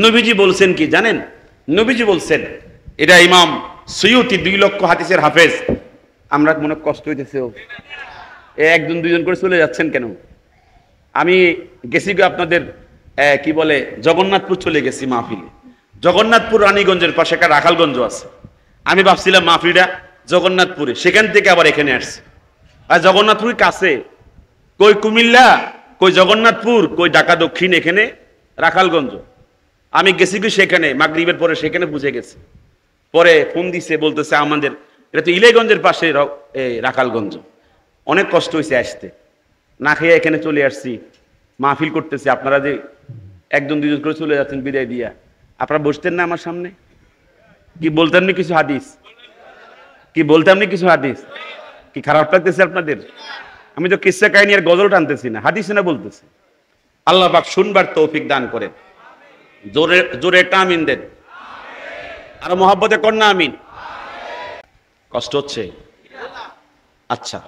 নবীজি বলছেন কি জানেন নবীজি বলছেন এটা ইমাম সৈয়তি দুই লক্ষ হাদিসের হাফেজ আমরা মনে কষ্ট হইতেছে একজন দুজন করে চলে যাচ্ছেন কেন আমি গেছি আপনাদের কি বলে জগন্নাথপুর চলে গেছি মাহফিলে জগন্নাথপুর রানীগঞ্জের পাশে একটা রাখালগঞ্জ আছে আমি ভাবছিলাম মাহফিলটা জগন্নাথপুরে সেখান থেকে আবার এখানে আসছে আর জগন্নাথপুরের কাছে কই কুমিল্লা কই জগন্নাথপুর কই ঢাকা দক্ষিণ এখানে রাখালগঞ্জ আমি গেছি কি সেখানে মাগরীবের পরে সেখানে বুঝে গেছি পরে ফোন দিছে বলতেছে আমাদের এটা তো ইলেগঞ্জের পাশে রাখালগঞ্জ অনেক কষ্ট হয়েছে আসতে না খেয়ে এখানে চলে আসছি মাহফিল করতেছি আপনারা যে একজন দুজন করে চলে যাচ্ছেন বিদায় দিয়া আপনারা বসতেন না আমার সামনে কি বলতেন না কিছু হাদিস কি বলতাম না কিছু হাদিস কি খারাপ লাগতেছে আপনাদের আমি তো কিসা কাহিনী আর গজল টানতেছি না হাদিস না বলতেছি আল্লাহ পাক শুনবার তৌফিক দান করেন জোরে জোরে একটা আমিন দেন আর মহাব্বতে কন্যা আমিন কষ্ট হচ্ছে আচ্ছা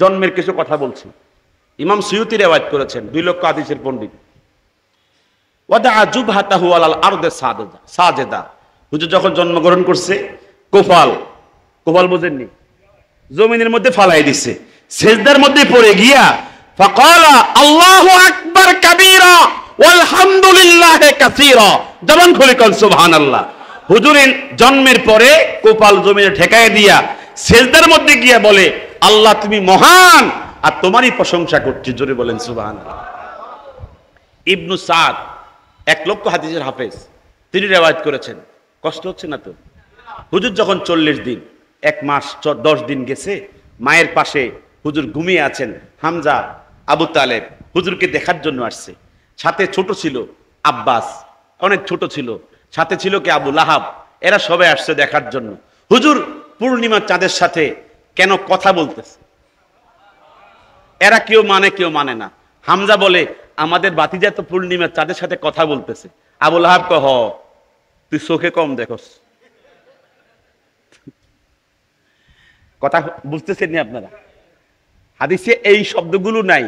জন্মের কিছু কথা বলছি ইমাম সুয়ুতি রেওয়াজ করেছেন দুই লক্ষ আদিসের পণ্ডিত ওয়াদা আজুব হাতাহু আলাল আরদে সাজেদা সাজেদা হুজুর যখন জন্মগ্রহণ করছে কোফাল কোফাল বোঝেননি জমিনের মধ্যে ফালাই দিছে সেজদার মধ্যে পড়ে গিয়া ফাকালা আল্লাহু আকবার কাবীরা আলহামদুলিল্লাহ কাসীরা জবান খুলে কল সুবহানাল্লাহ হুজুরের জন্মের পরে কোপাল জমিনে ঠেকায় দিয়া সেজদার মধ্যে গিয়া বলে আল্লাহ তুমি মহান আর তোমারই প্রশংসা করছি জোরে বলেন সুবাহ ইবনু সাদ এক লক্ষ হাদিজের হাফেজ তিনি রেওয়াজ করেছেন কষ্ট হচ্ছে না তো হুজুর যখন চল্লিশ দিন এক মাস দশ দিন গেছে মায়ের পাশে হুজুর ঘুমিয়ে আছেন হামজা আবু তালেব হুজুরকে দেখার জন্য আসছে সাথে ছোট ছিল আব্বাস অনেক ছোট ছিল সাথে ছিল কে আবু লাহাব এরা সবাই আসছে দেখার জন্য হুজুর পূর্ণিমা চাঁদের সাথে কেন কথা বলতেছে এরা কেউ মানে কেউ মানে না হামজা বলে আমাদের বাতিজাত পূর্ণিমা চাঁদের সাথে কথা বলতেছে আবুল হাব কহ তুই চোখে কম দেখস কথা বুঝতেছেন নি আপনারা হাদিসে এই শব্দগুলো নাই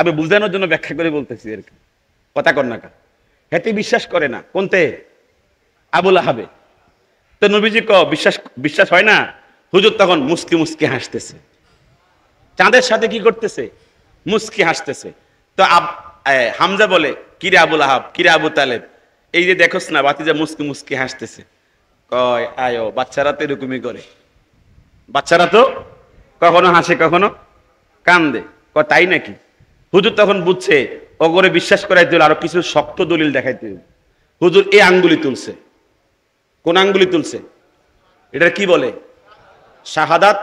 আমি বুঝানোর জন্য ব্যাখ্যা করে বলতেছি আর কি কথা কর না হেতে বিশ্বাস করে না কোনতে আবুল আহাবে তো নবীজি ক বিশ্বাস বিশ্বাস হয় না হুজুর তখন মুস্কি মুস্কি হাসতেছে চাঁদের সাথে কি করতেছে মুস্কি হাসতেছে তো হামজা বলে কিরে আবুল আহাব কিরে আবু তালেব এই যে দেখোস না বাতিজা মুস্কি মুস্কি হাসতেছে কয় আয়ো বাচ্চারা তো এরকমই করে বাচ্চারা তো কখনো হাসে কখনো কান্দে ক তাই নাকি হুজুর তখন বুঝছে অগরে বিশ্বাস করাই দিল আরো কিছু শক্ত দলিল দেখাইতে হুজুর এ আঙ্গুলি তুলছে কোন আঙ্গুলি তুলছে এটা কি বলে শাহাদাত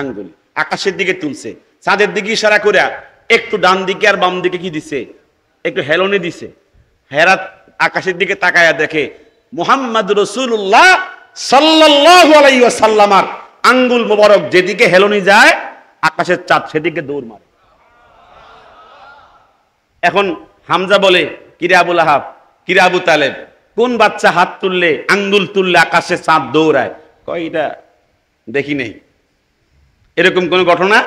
আঙ্গুল আকাশের দিকে তুলছে চাঁদের দিকে ইশারা করে একটু ডান দিকে আর বাম দিকে কি দিছে একটু হেলনে দিছে হেরাত আকাশের দিকে তাকায়া দেখে মোহাম্মদ রসুল্লাহ সাল্লাসাল্লামার আঙ্গুল মোবারক যেদিকে হেলনি যায় আকাশের চাঁদ সেদিকে দৌড় মারে এখন হামজা বলে কিরে আবুল আহাব কিরে আবু তালেব কোন বাচ্চা হাত তুললে আঙ্গুল তুললে আকাশে চাঁদ দৌড়ায় কয় এটা দেখি নেই এরকম কোন ঘটনা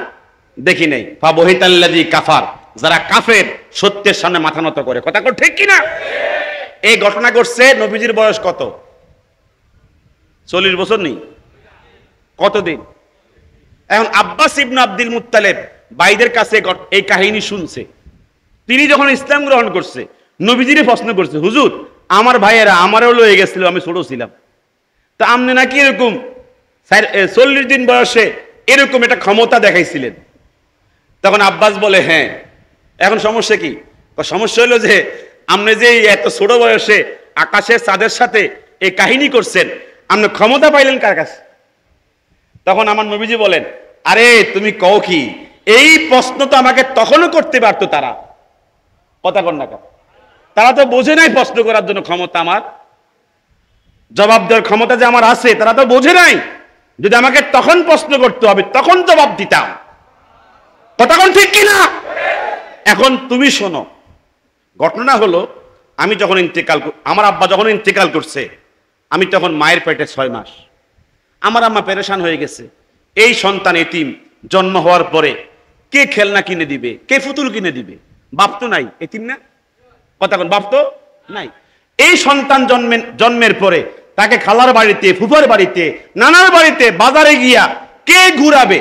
দেখি নেই ফাবহিতাল্লাদি কাফার যারা কাফের সত্যের সামনে মাথা নত করে কথা ঠিক কিনা এই ঘটনা ঘটছে নবীজির বয়স কত চল্লিশ বছর নেই কতদিন এখন আব্বাস ইবনু আব্দুল মুতালেব বাইদের কাছে এই কাহিনী শুনছে তিনি যখন ইসলাম গ্রহণ করছে নবীজিরে প্রশ্ন করছে হুজুর আমার ভাইয়েরা আমারও লয়ে গেছিল আমি ছোট ছিলাম তা আমনে নাকি এরকম চল্লিশ দিন বয়সে এরকম একটা ক্ষমতা দেখাইছিলেন তখন আব্বাস বলে হ্যাঁ এখন সমস্যা কি সমস্যা হলো যে আপনি যে এত ছোট বয়সে আকাশের চাঁদের সাথে এই কাহিনী করছেন আপনি ক্ষমতা পাইলেন কার কাছে তখন আমার নবীজি বলেন আরে তুমি কও কি এই প্রশ্ন তো আমাকে তখনও করতে পারতো তারা কথা কথা তারা তো বোঝে নাই প্রশ্ন করার জন্য ক্ষমতা আমার জবাব দেওয়ার ক্ষমতা যে আমার আছে তারা তো বোঝে নাই যদি আমাকে তখন প্রশ্ন করতে হবে তখন জবাব দিতাম কতক্ষণ ঠিক কিনা এখন তুমি শোনো ঘটনা হলো আমি যখন ইন্তেকাল আমার আব্বা যখন ইন্তেকাল করছে আমি তখন মায়ের পেটে ছয় মাস আমার আম্মা পেরেশান হয়ে গেছে এই সন্তান এতিম জন্ম হওয়ার পরে কে খেলনা কিনে দিবে কে ফুতুল কিনে দিবে বাপ তো নাই এতিম না কতক্ষণ বাপ তো নাই এই সন্তান জন্মের জন্মের পরে তাকে খালার বাড়িতে ফুফার বাড়িতে নানার বাড়িতে বাজারে গিয়া কে ঘুরাবে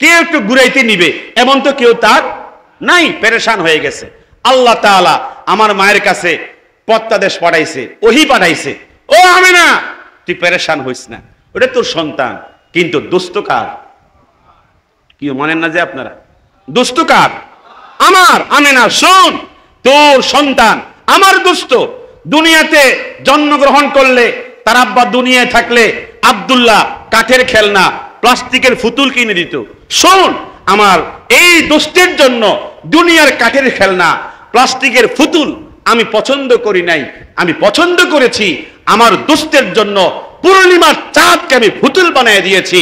কে একটু ঘুরাইতে নিবে এমন তো কেউ তার নাই পেরেশান হয়ে গেছে আল্লাহ তালা আমার মায়ের কাছে পত্তাদেশ পাঠাইছে ওহি পাঠাইছে ও আমি না তুই পেরেশান হইস না ওটা তোর সন্তান কিন্তু দুস্থ কার কেউ মানেন না যে আপনারা দুস্থ কার আমার আমি না শোন তোর সন্তান আমার দুস্থ দুনিয়াতে জন্মগ্রহণ করলে তার আব্বা দুনিয়ায় থাকলে আবদুল্লাহ কাঠের খেলনা প্লাস্টিকের ফুতুল কিনে দিত শোন আমার এই দোষের জন্য দুনিয়ার কাঠের খেলনা প্লাস্টিকের ফুতুল আমি পছন্দ করি নাই আমি পছন্দ করেছি আমার দুষ্টের জন্য পূর্ণিমার চাঁদকে আমি ফুতুল বানিয়ে দিয়েছি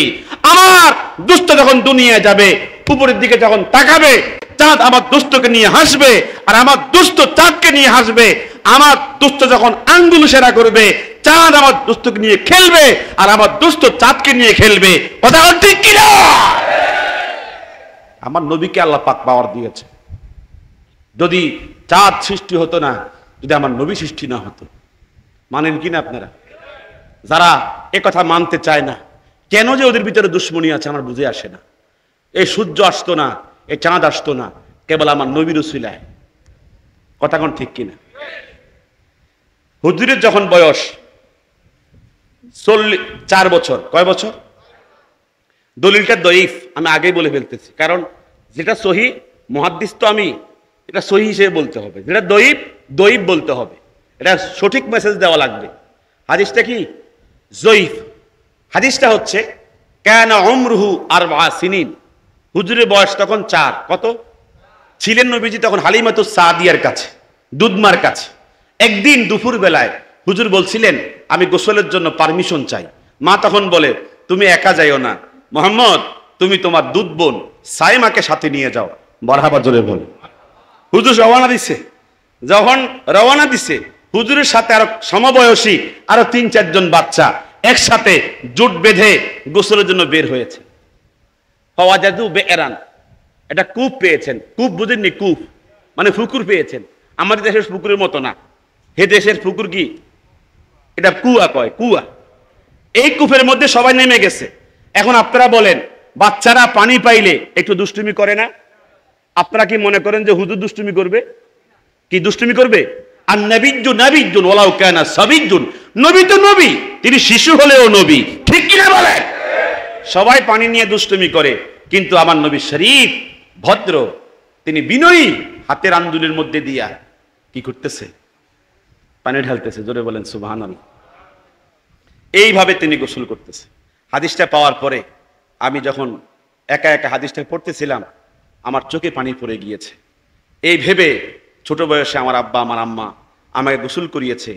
আমার দুষ্ট যখন দুনিয়ায় যাবে উপরের দিকে যখন তাকাবে চাঁদ আমার দুষ্টকে নিয়ে হাসবে আর আমার দুষ্ট চাঁদকে নিয়ে হাসবে আমার দুষ্ট যখন আঙ্গুল সেরা করবে চাঁদ আমার দুষ্টকে নিয়ে খেলবে আর আমার দুষ্ট চাঁদকে নিয়ে খেলবে কথা ঠিক কিনা আমার নবীকে আল্লাহ পাক পাওয়ার দিয়েছে যদি চাঁদ সৃষ্টি হতো না যদি আমার নবী সৃষ্টি না হতো মানেন কিনা আপনারা যারা কথা মানতে চায় না কেন যে ওদের ভিতরে দুশ্মনী আছে আমার বুঝে আসে না এই সূর্য আসতো না এ চাঁদ আসতো না কেবল আমার নবীর উসিলায় কথা কোন ঠিক কিনা হুজুরের যখন বয়স চল্লিশ চার বছর কয় বছর দলিলটা দইফ আমি আগেই বলে ফেলতেছি কারণ যেটা সহি মহাদ্দিস তো আমি এটা সহি হিসেবে বলতে হবে যেটা দইব দইব বলতে হবে এটা সঠিক মেসেজ দেওয়া লাগবে হাদিসটা কি জয়ীফ হাদিসটা হচ্ছে কেন অমরুহু আর সিনিন হুজুরের বয়স তখন চার কত ছিলেন নবীজি তখন হালিমাতু সাদিয়ার কাছে দুধমার কাছে একদিন দুপুর বেলায় হুজুর বলছিলেন আমি গোসলের জন্য পারমিশন চাই মা তখন বলে তুমি একা যাইও না মোহাম্মদ তুমি তোমার দুধ বোন সাইমাকে সাথে নিয়ে যাও বরহাবা জোরে বল হুজুর রওয়ানা দিছে যখন রওয়ানা দিছে হুজুরের সাথে আরো সমবয়সী আরো তিন চারজন বাচ্চা একসাথে জুট বেঁধে গোসলের জন্য বের হয়েছে হওয়া হওয়াজাদু বে এরান এটা কূপ পেয়েছেন কূপ বুঝেননি কূপ মানে ফুকুর পেয়েছেন আমাদের দেশের পুকুরের মতো না হে দেশের ফুকুর কি এটা কুয়া কয় কুয়া এই কূপের মধ্যে সবাই নেমে গেছে এখন আপনারা বলেন বাচ্চারা পানি পাইলে একটু দুষ্টুমি করে না আপনারা কি মনে করেন যে হুজুর দুষ্টুমি করবে কি দুষ্টুমি করবে আর নবীজ নবীজন ওলাউ কেনা সবিজন নবী তো নবী তিনি শিশু হলেও নবী ঠিক কিনা বলেন সবাই পানি নিয়ে দুষ্টমি করে কিন্তু আমার নবী শরীফ ভদ্র তিনি বিনয়ী হাতের আন্দুলের মধ্যে দিয়া কি করতেছে পানি ঢালতেছে জোরে বলেন সুবাহ এইভাবে তিনি গোসল করতেছে হাদিসটা পাওয়ার পরে আমি যখন একা একা হাদিসটা পড়তেছিলাম আমার চোখে পানি পড়ে গিয়েছে এই ভেবে ছোট বয়সে আমার আব্বা আমার আম্মা আমাকে গোসল করিয়েছে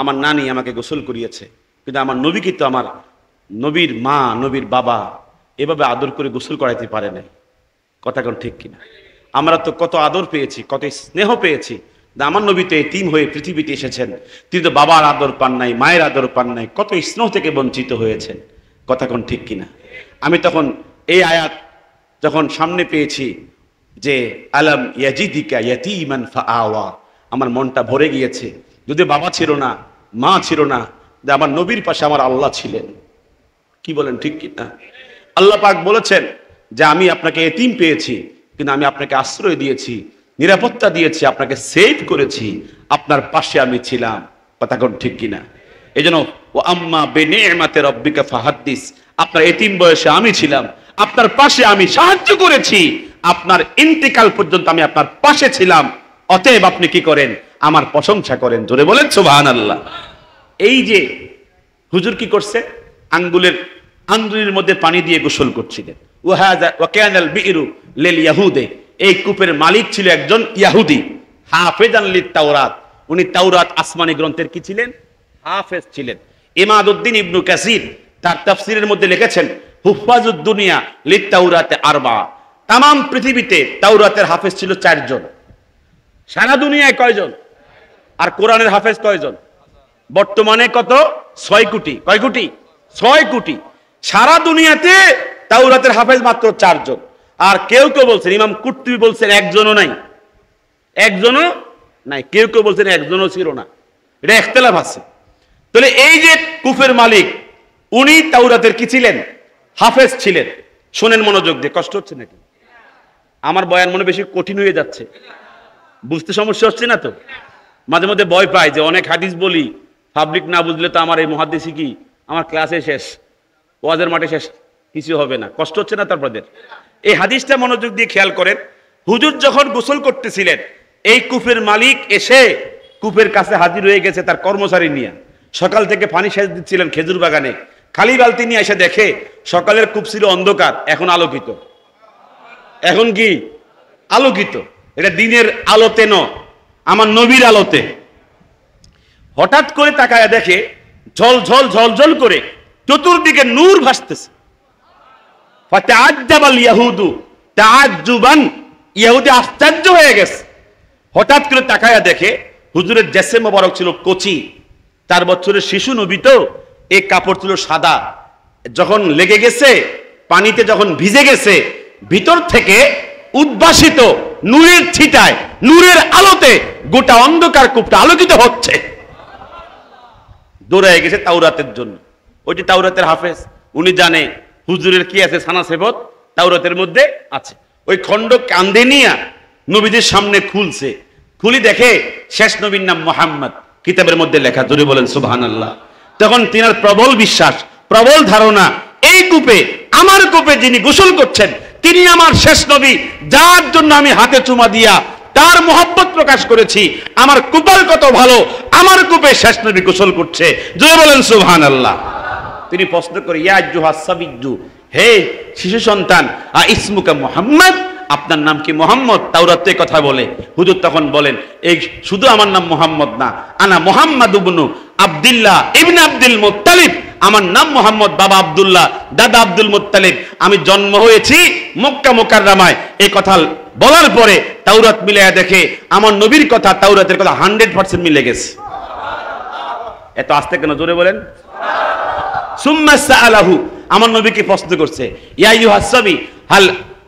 আমার নানি আমাকে গোসল করিয়েছে কিন্তু আমার নবীকে তো আমার নবীর মা নবীর বাবা এভাবে আদর করে গোসল করাইতে পারে না কথা কোন ঠিক কিনা আমরা তো কত আদর পেয়েছি কত স্নেহ পেয়েছি আমার নবী তো এতিম হয়ে পৃথিবীতে এসেছেন তিনি তো বাবার আদর পান নাই মায়ের আদর পান নাই কত স্নেহ থেকে বঞ্চিত হয়েছেন কথা কোন ঠিক কিনা আমি তখন এই আয়াত যখন সামনে পেয়েছি যে আলম ইয়াজিদিকা ইয়াতি ফা আওয়া আমার মনটা ভরে গিয়েছে যদি বাবা ছিল না মা ছিল না যে আমার নবীর পাশে আমার আল্লাহ ছিলেন কি বলেন ঠিক কি না হ্যাঁ। আল্লাহ পাক বলেছেন যে আমি আপনাকে এতিম পেয়েছি কিন্তু আমি আপনাকে আশ্রয় দিয়েছি নিরাপত্তা দিয়েছি আপনাকে সেভ করেছি আপনার পাশে আমি ছিলাম কথাগণ ঠিক কিনা এই জন্য ও আম্মা বেনেমাতে রব্বিকা ফাহাদ্দিস আপনার এতিম বয়সে আমি ছিলাম আপনার পাশে আমি সাহায্য করেছি আপনার ইন্তিকাল পর্যন্ত আমি আপনার পাশে ছিলাম অতএব আপনি কি করেন আমার প্রশংসা করেন জোরে বলেন সুবাহ আল্লাহ এই যে হুজুর কি করছে আঙ্গুলের আঙ্গুলের মধ্যে পানি দিয়ে গোসল করছিলেন ওয়াহাজা ওয়াকানাল বিরু এই কূপের মালিক ছিল একজন ইয়াহুদি হাফেজান লিত তাওরাত উনি তাওরাত আসমানি গ্রন্থের কি ছিলেন হাফেজ ছিলেন উদ্দিন ইবনু কাসির তার তাফসিরের মধ্যে লিখেছেন হুফাজুদ্দুনিয়া দুনিয়া লিত আরবা তাম পৃথিবীতে তাওরাতের হাফেজ ছিল চারজন সারা দুনিয়ায় কয়জন আর কোরআনের হাফেজ কয়জন বর্তমানে কত ছয় কোটি কয় কোটি ছয় কোটি সারা দুনিয়াতে তাওরাতের হাফেজ মাত্র চারজন আর কেউ কেউ বলছেন ইমাম কুর্তুবি বলছেন একজনও নাই একজনও নাই কেউ কেউ বলছেন একজনও ছিল না এটা একতলাফ আছে তাহলে এই যে কুফের মালিক উনি তাওরাতের কি ছিলেন হাফেজ ছিলেন শোনেন মনোযোগ দিয়ে কষ্ট হচ্ছে নাকি আমার বয়ান মনে বেশি কঠিন হয়ে যাচ্ছে বুঝতে সমস্যা হচ্ছে না তো মাঝে মধ্যে ভয় পায় যে অনেক হাদিস বলি পাবলিক না বুঝলে তো আমার এই মহাদেশি কি আমার ক্লাসে শেষ ওয়াজের মাঠে শেষ কিছু হবে না কষ্ট হচ্ছে না তারপরদের এই হাদিসটা মনোযোগ দিয়ে খেয়াল করেন হুজুর যখন গোসল করতেছিলেন এই কূপের মালিক এসে কূপের কাছে হাজির হয়ে গেছে তার কর্মচারী নিয়ে সকাল থেকে পানি সেচ দিচ্ছিলেন খেজুর বাগানে খালি বালতি নিয়ে এসে দেখে সকালের কূপ ছিল অন্ধকার এখন আলোকিত এখন কি আলোকিত এটা দিনের আলোতে ন আমার নবীর আলোতে হঠাৎ করে তাকায় দেখে ঝল ঝল ঝল ঝল করে চতুর্দিকে নূর ভাসতেছে আশ্চর্য হয়ে গেছে হঠাৎ করে তাকায়া দেখে হুজুরের জেসে মোবারক ছিল কচি তার বছরের শিশু নবী তো এই কাপড় ছিল সাদা যখন লেগে গেছে পানিতে যখন ভিজে গেছে ভিতর থেকে উদ্ভাসিত নূরের ছিটায় নূরের আলোতে গোটা অন্ধকার কূপটা আলোকিত হচ্ছে দৌড়ায় গেছে তাওরাতের জন্য ওইটি তাওরাতের হাফেজ উনি জানে হুজুরের কি আছে সানা সেবত তাওরাতের মধ্যে আছে ওই খণ্ড কান্দে নিয়ে নবীদের সামনে খুলছে খুলি দেখে শেষ নবীর নাম মোহাম্মদ কিতাবের মধ্যে লেখা জোরে বলেন সুবহান আল্লাহ তখন তিনার প্রবল বিশ্বাস প্রবল ধারণা এই কূপে আমার কূপে যিনি গোসল করছেন তিনি আমার শেষ নবী যার জন্য আমি হাতে চুমা দিয়া তার মোহাম্মত প্রকাশ করেছি আমার কুপার কত ভালো আমার কুপে শেষ নবী গোসল করছে জয় বলেন সুহান আল্লাহ তিনি প্রশ্ন করে ইয়াজুহাসাবিজু হে শিশু সন্তান আ ইসমুকা মোহাম্মদ আপনার নাম কি মোহাম্মদ তাওরাতে কথা বলে হুজুর তখন বলেন এই শুধু আমার নাম মোহাম্মদ না আনা মোহাম্মদ উবনু আবদুল্লাহ ইবন আব্দুল মুত্তালিব আমার নাম মোহাম্মদ বাবা আবদুল্লাহ দাদা আব্দুল মুত্তালিব আমি জন্ম হয়েছি মক্কা মোকাররামায় এই কথা বলার পরে তাওরাত মিলাইয়া দেখে আমার নবীর কথা তাওরাতের কথা হান্ড্রেড পার্সেন্ট মিলে গেছে এত আস্তে কেন জোরে বলেন সুম্মাসা আলাহু আমার নবীকে প্রশ্ন করছে ইয়াই ইউ হাসাবি হাল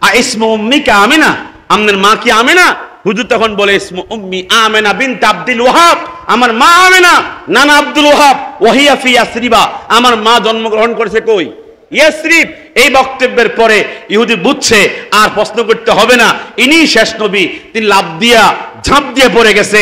আইসমু উম্মিকা আমিনা আমনের মা কি আমিনা হুজুর তখন বলে ইসমু উম্মি আমেনা বিনত আব্দুল ওহাব আমার মা আমেনা নানা আব্দুল ওয়াহাব ওহিয়া ফি আসরিবা আমার মা জন্মগ্রহণ করেছে কই এই বক্তব্যের পরে ইহুদি বুঝছে আর প্রশ্ন করতে হবে না ইনি শেষ নবী তিনি লাভ দিয়া ঝাঁপ দিয়ে পড়ে গেছে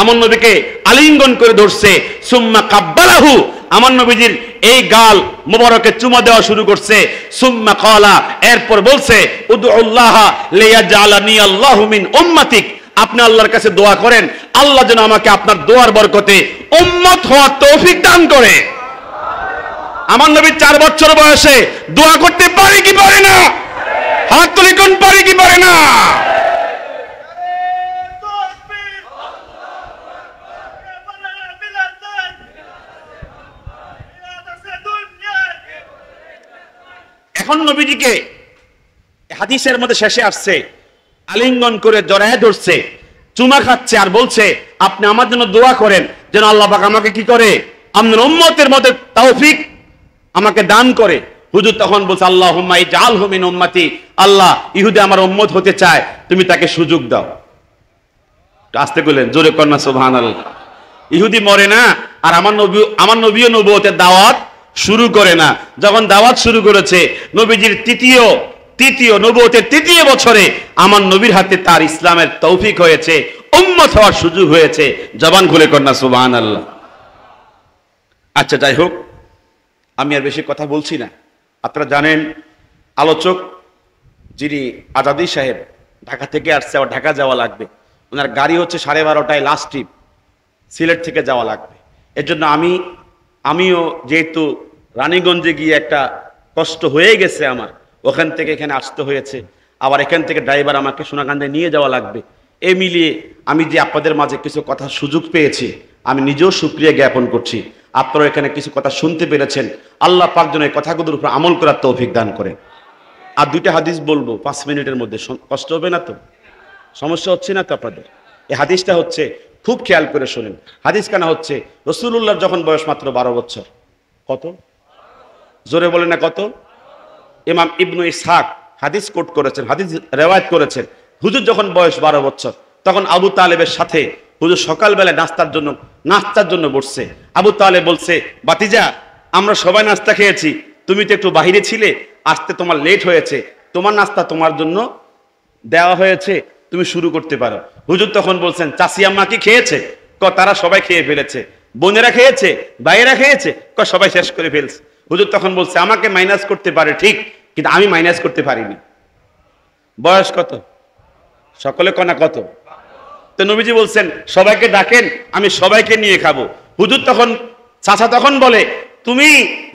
আমার নবীকে আলিঙ্গন করে ধরছে সুম্মা কাব্বালাহু আমার নবীজির এই গাল মোবারকে চুমা দেওয়া শুরু করছে সুম্মা কলা এরপর বলছে লেয়া লেয়াজালানি আল্লাহ মিন উম্মাতিক আপনি আল্লাহর কাছে দোয়া করেন আল্লাহ যেন আমাকে আপনার দোয়ার বরকতে উম্মত হওয়ার তৌফিক দান করে আমার নবী চার বছর বয়সে দোয়া করতে পারে কি পারে না হাত তুলি কোন পারি কি পারে না এখন নবীজিকে হাদিসের মধ্যে শেষে আসছে আলিঙ্গন করে জড়ায় ধরছে চুমা খাচ্ছে আর বলছে আপনি আমার জন্য দোয়া করেন যেন আল্লাহ পাক আমাকে কি করে আপনার উম্মতের মধ্যে তৌফিক আমাকে দান করে হুজুর তখন বলছে আল্লাহ হুমাই জাল হুমিন উম্মাতি আল্লাহ ইহুদে আমার উম্মত হতে চায় তুমি তাকে সুযোগ দাও আসতে করলেন জোরে কন্যা সোভান ইহুদি মরে না আর আমার নবী আমার নবীও নবুয়তের দাওয়াত শুরু করে না যখন দাওয়াত শুরু করেছে নবীজির তৃতীয় তৃতীয় নবুয়তের তৃতীয় বছরে আমার নবীর হাতে তার ইসলামের তৌফিক হয়েছে উম্মত হওয়ার সুযোগ হয়েছে জবান খুলে কন্যা সুবহান আল্লাহ আচ্ছা যাই হোক আমি আর বেশি কথা বলছি না আপনারা জানেন আলোচক যিনি আজাদি সাহেব ঢাকা থেকে আসছে আবার ঢাকা যাওয়া লাগবে ওনার গাড়ি হচ্ছে সাড়ে বারোটায় লাস্ট ট্রিপ সিলেট থেকে যাওয়া লাগবে এর জন্য আমি আমিও যেহেতু রানীগঞ্জে গিয়ে একটা কষ্ট হয়ে গেছে আমার ওখান থেকে এখানে আসতে হয়েছে আবার এখান থেকে ড্রাইভার আমাকে সোনাকান্দে নিয়ে যাওয়া লাগবে এ মিলিয়ে আমি যে আপনাদের মাঝে কিছু কথা সুযোগ পেয়েছি আমি নিজেও সুক্রিয়া জ্ঞাপন করছি আপনারা এখানে কিছু কথা শুনতে পেরেছেন আল্লাহ পাকজন এই কথাগুলোর উপর আমল করার তৌফিক দান করেন আর দুইটা হাদিস বলবো পাঁচ মিনিটের মধ্যে কষ্ট হবে না তো সমস্যা হচ্ছে না তো আপনাদের এই হাদিসটা হচ্ছে খুব খেয়াল করে শোনেন হাদিস কেন হচ্ছে রসুল্লাহর যখন বয়স মাত্র বারো বছর কত জোরে বলে না কত ইমাম ইবনু ইসাক হাদিস কোট করেছেন হাদিস রেওয়ায়ত করেছেন হুজুর যখন বয়স বারো বছর তখন আবু তালেবের সাথে হুজুর সকালবেলা নাস্তার জন্য নাস্তার জন্য বসছে আবু তাহলে বলছে বাতিজা আমরা সবাই নাস্তা খেয়েছি তুমি তো একটু বাহিরে ছিলে আসতে তোমার লেট হয়েছে তোমার নাস্তা তোমার জন্য দেওয়া হয়েছে তুমি শুরু করতে পারো হুজুর তখন বলছেন চাষি আম্মা কি খেয়েছে ক তারা সবাই খেয়ে ফেলেছে বোনেরা খেয়েছে ভাইয়েরা খেয়েছে ক সবাই শেষ করে ফেলছে হুজুর তখন বলছে আমাকে মাইনাস করতে পারে ঠিক কিন্তু আমি মাইনাস করতে পারিনি বয়স কত সকলে কণা কত তো নবীজি বলছেন সবাইকে ডাকেন আমি সবাইকে নিয়ে খাবো হুজুর তখন চাচা তখন বলে তুমি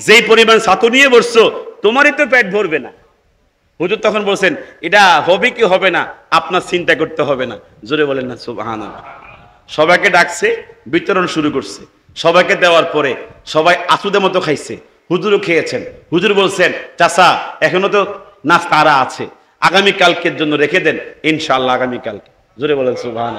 যেই পরিমাণ ছাতু নিয়ে বসছো তোমারই তো পেট ভরবে না হুজুর তখন বলছেন এটা হবে কি হবে না আপনার চিন্তা করতে হবে না জোরে বলেন না হান সবাইকে ডাকছে বিতরণ শুরু করছে সবাইকে দেওয়ার পরে সবাই আসুদের মতো খাইছে হুজুরও খেয়েছেন হুজুর বলছেন চাচা এখনো তো নাস্তারা আছে আগামীকালকের জন্য রেখে দেন ইনশাল্লাহ আগামীকালকে জোরে বলেন সুভান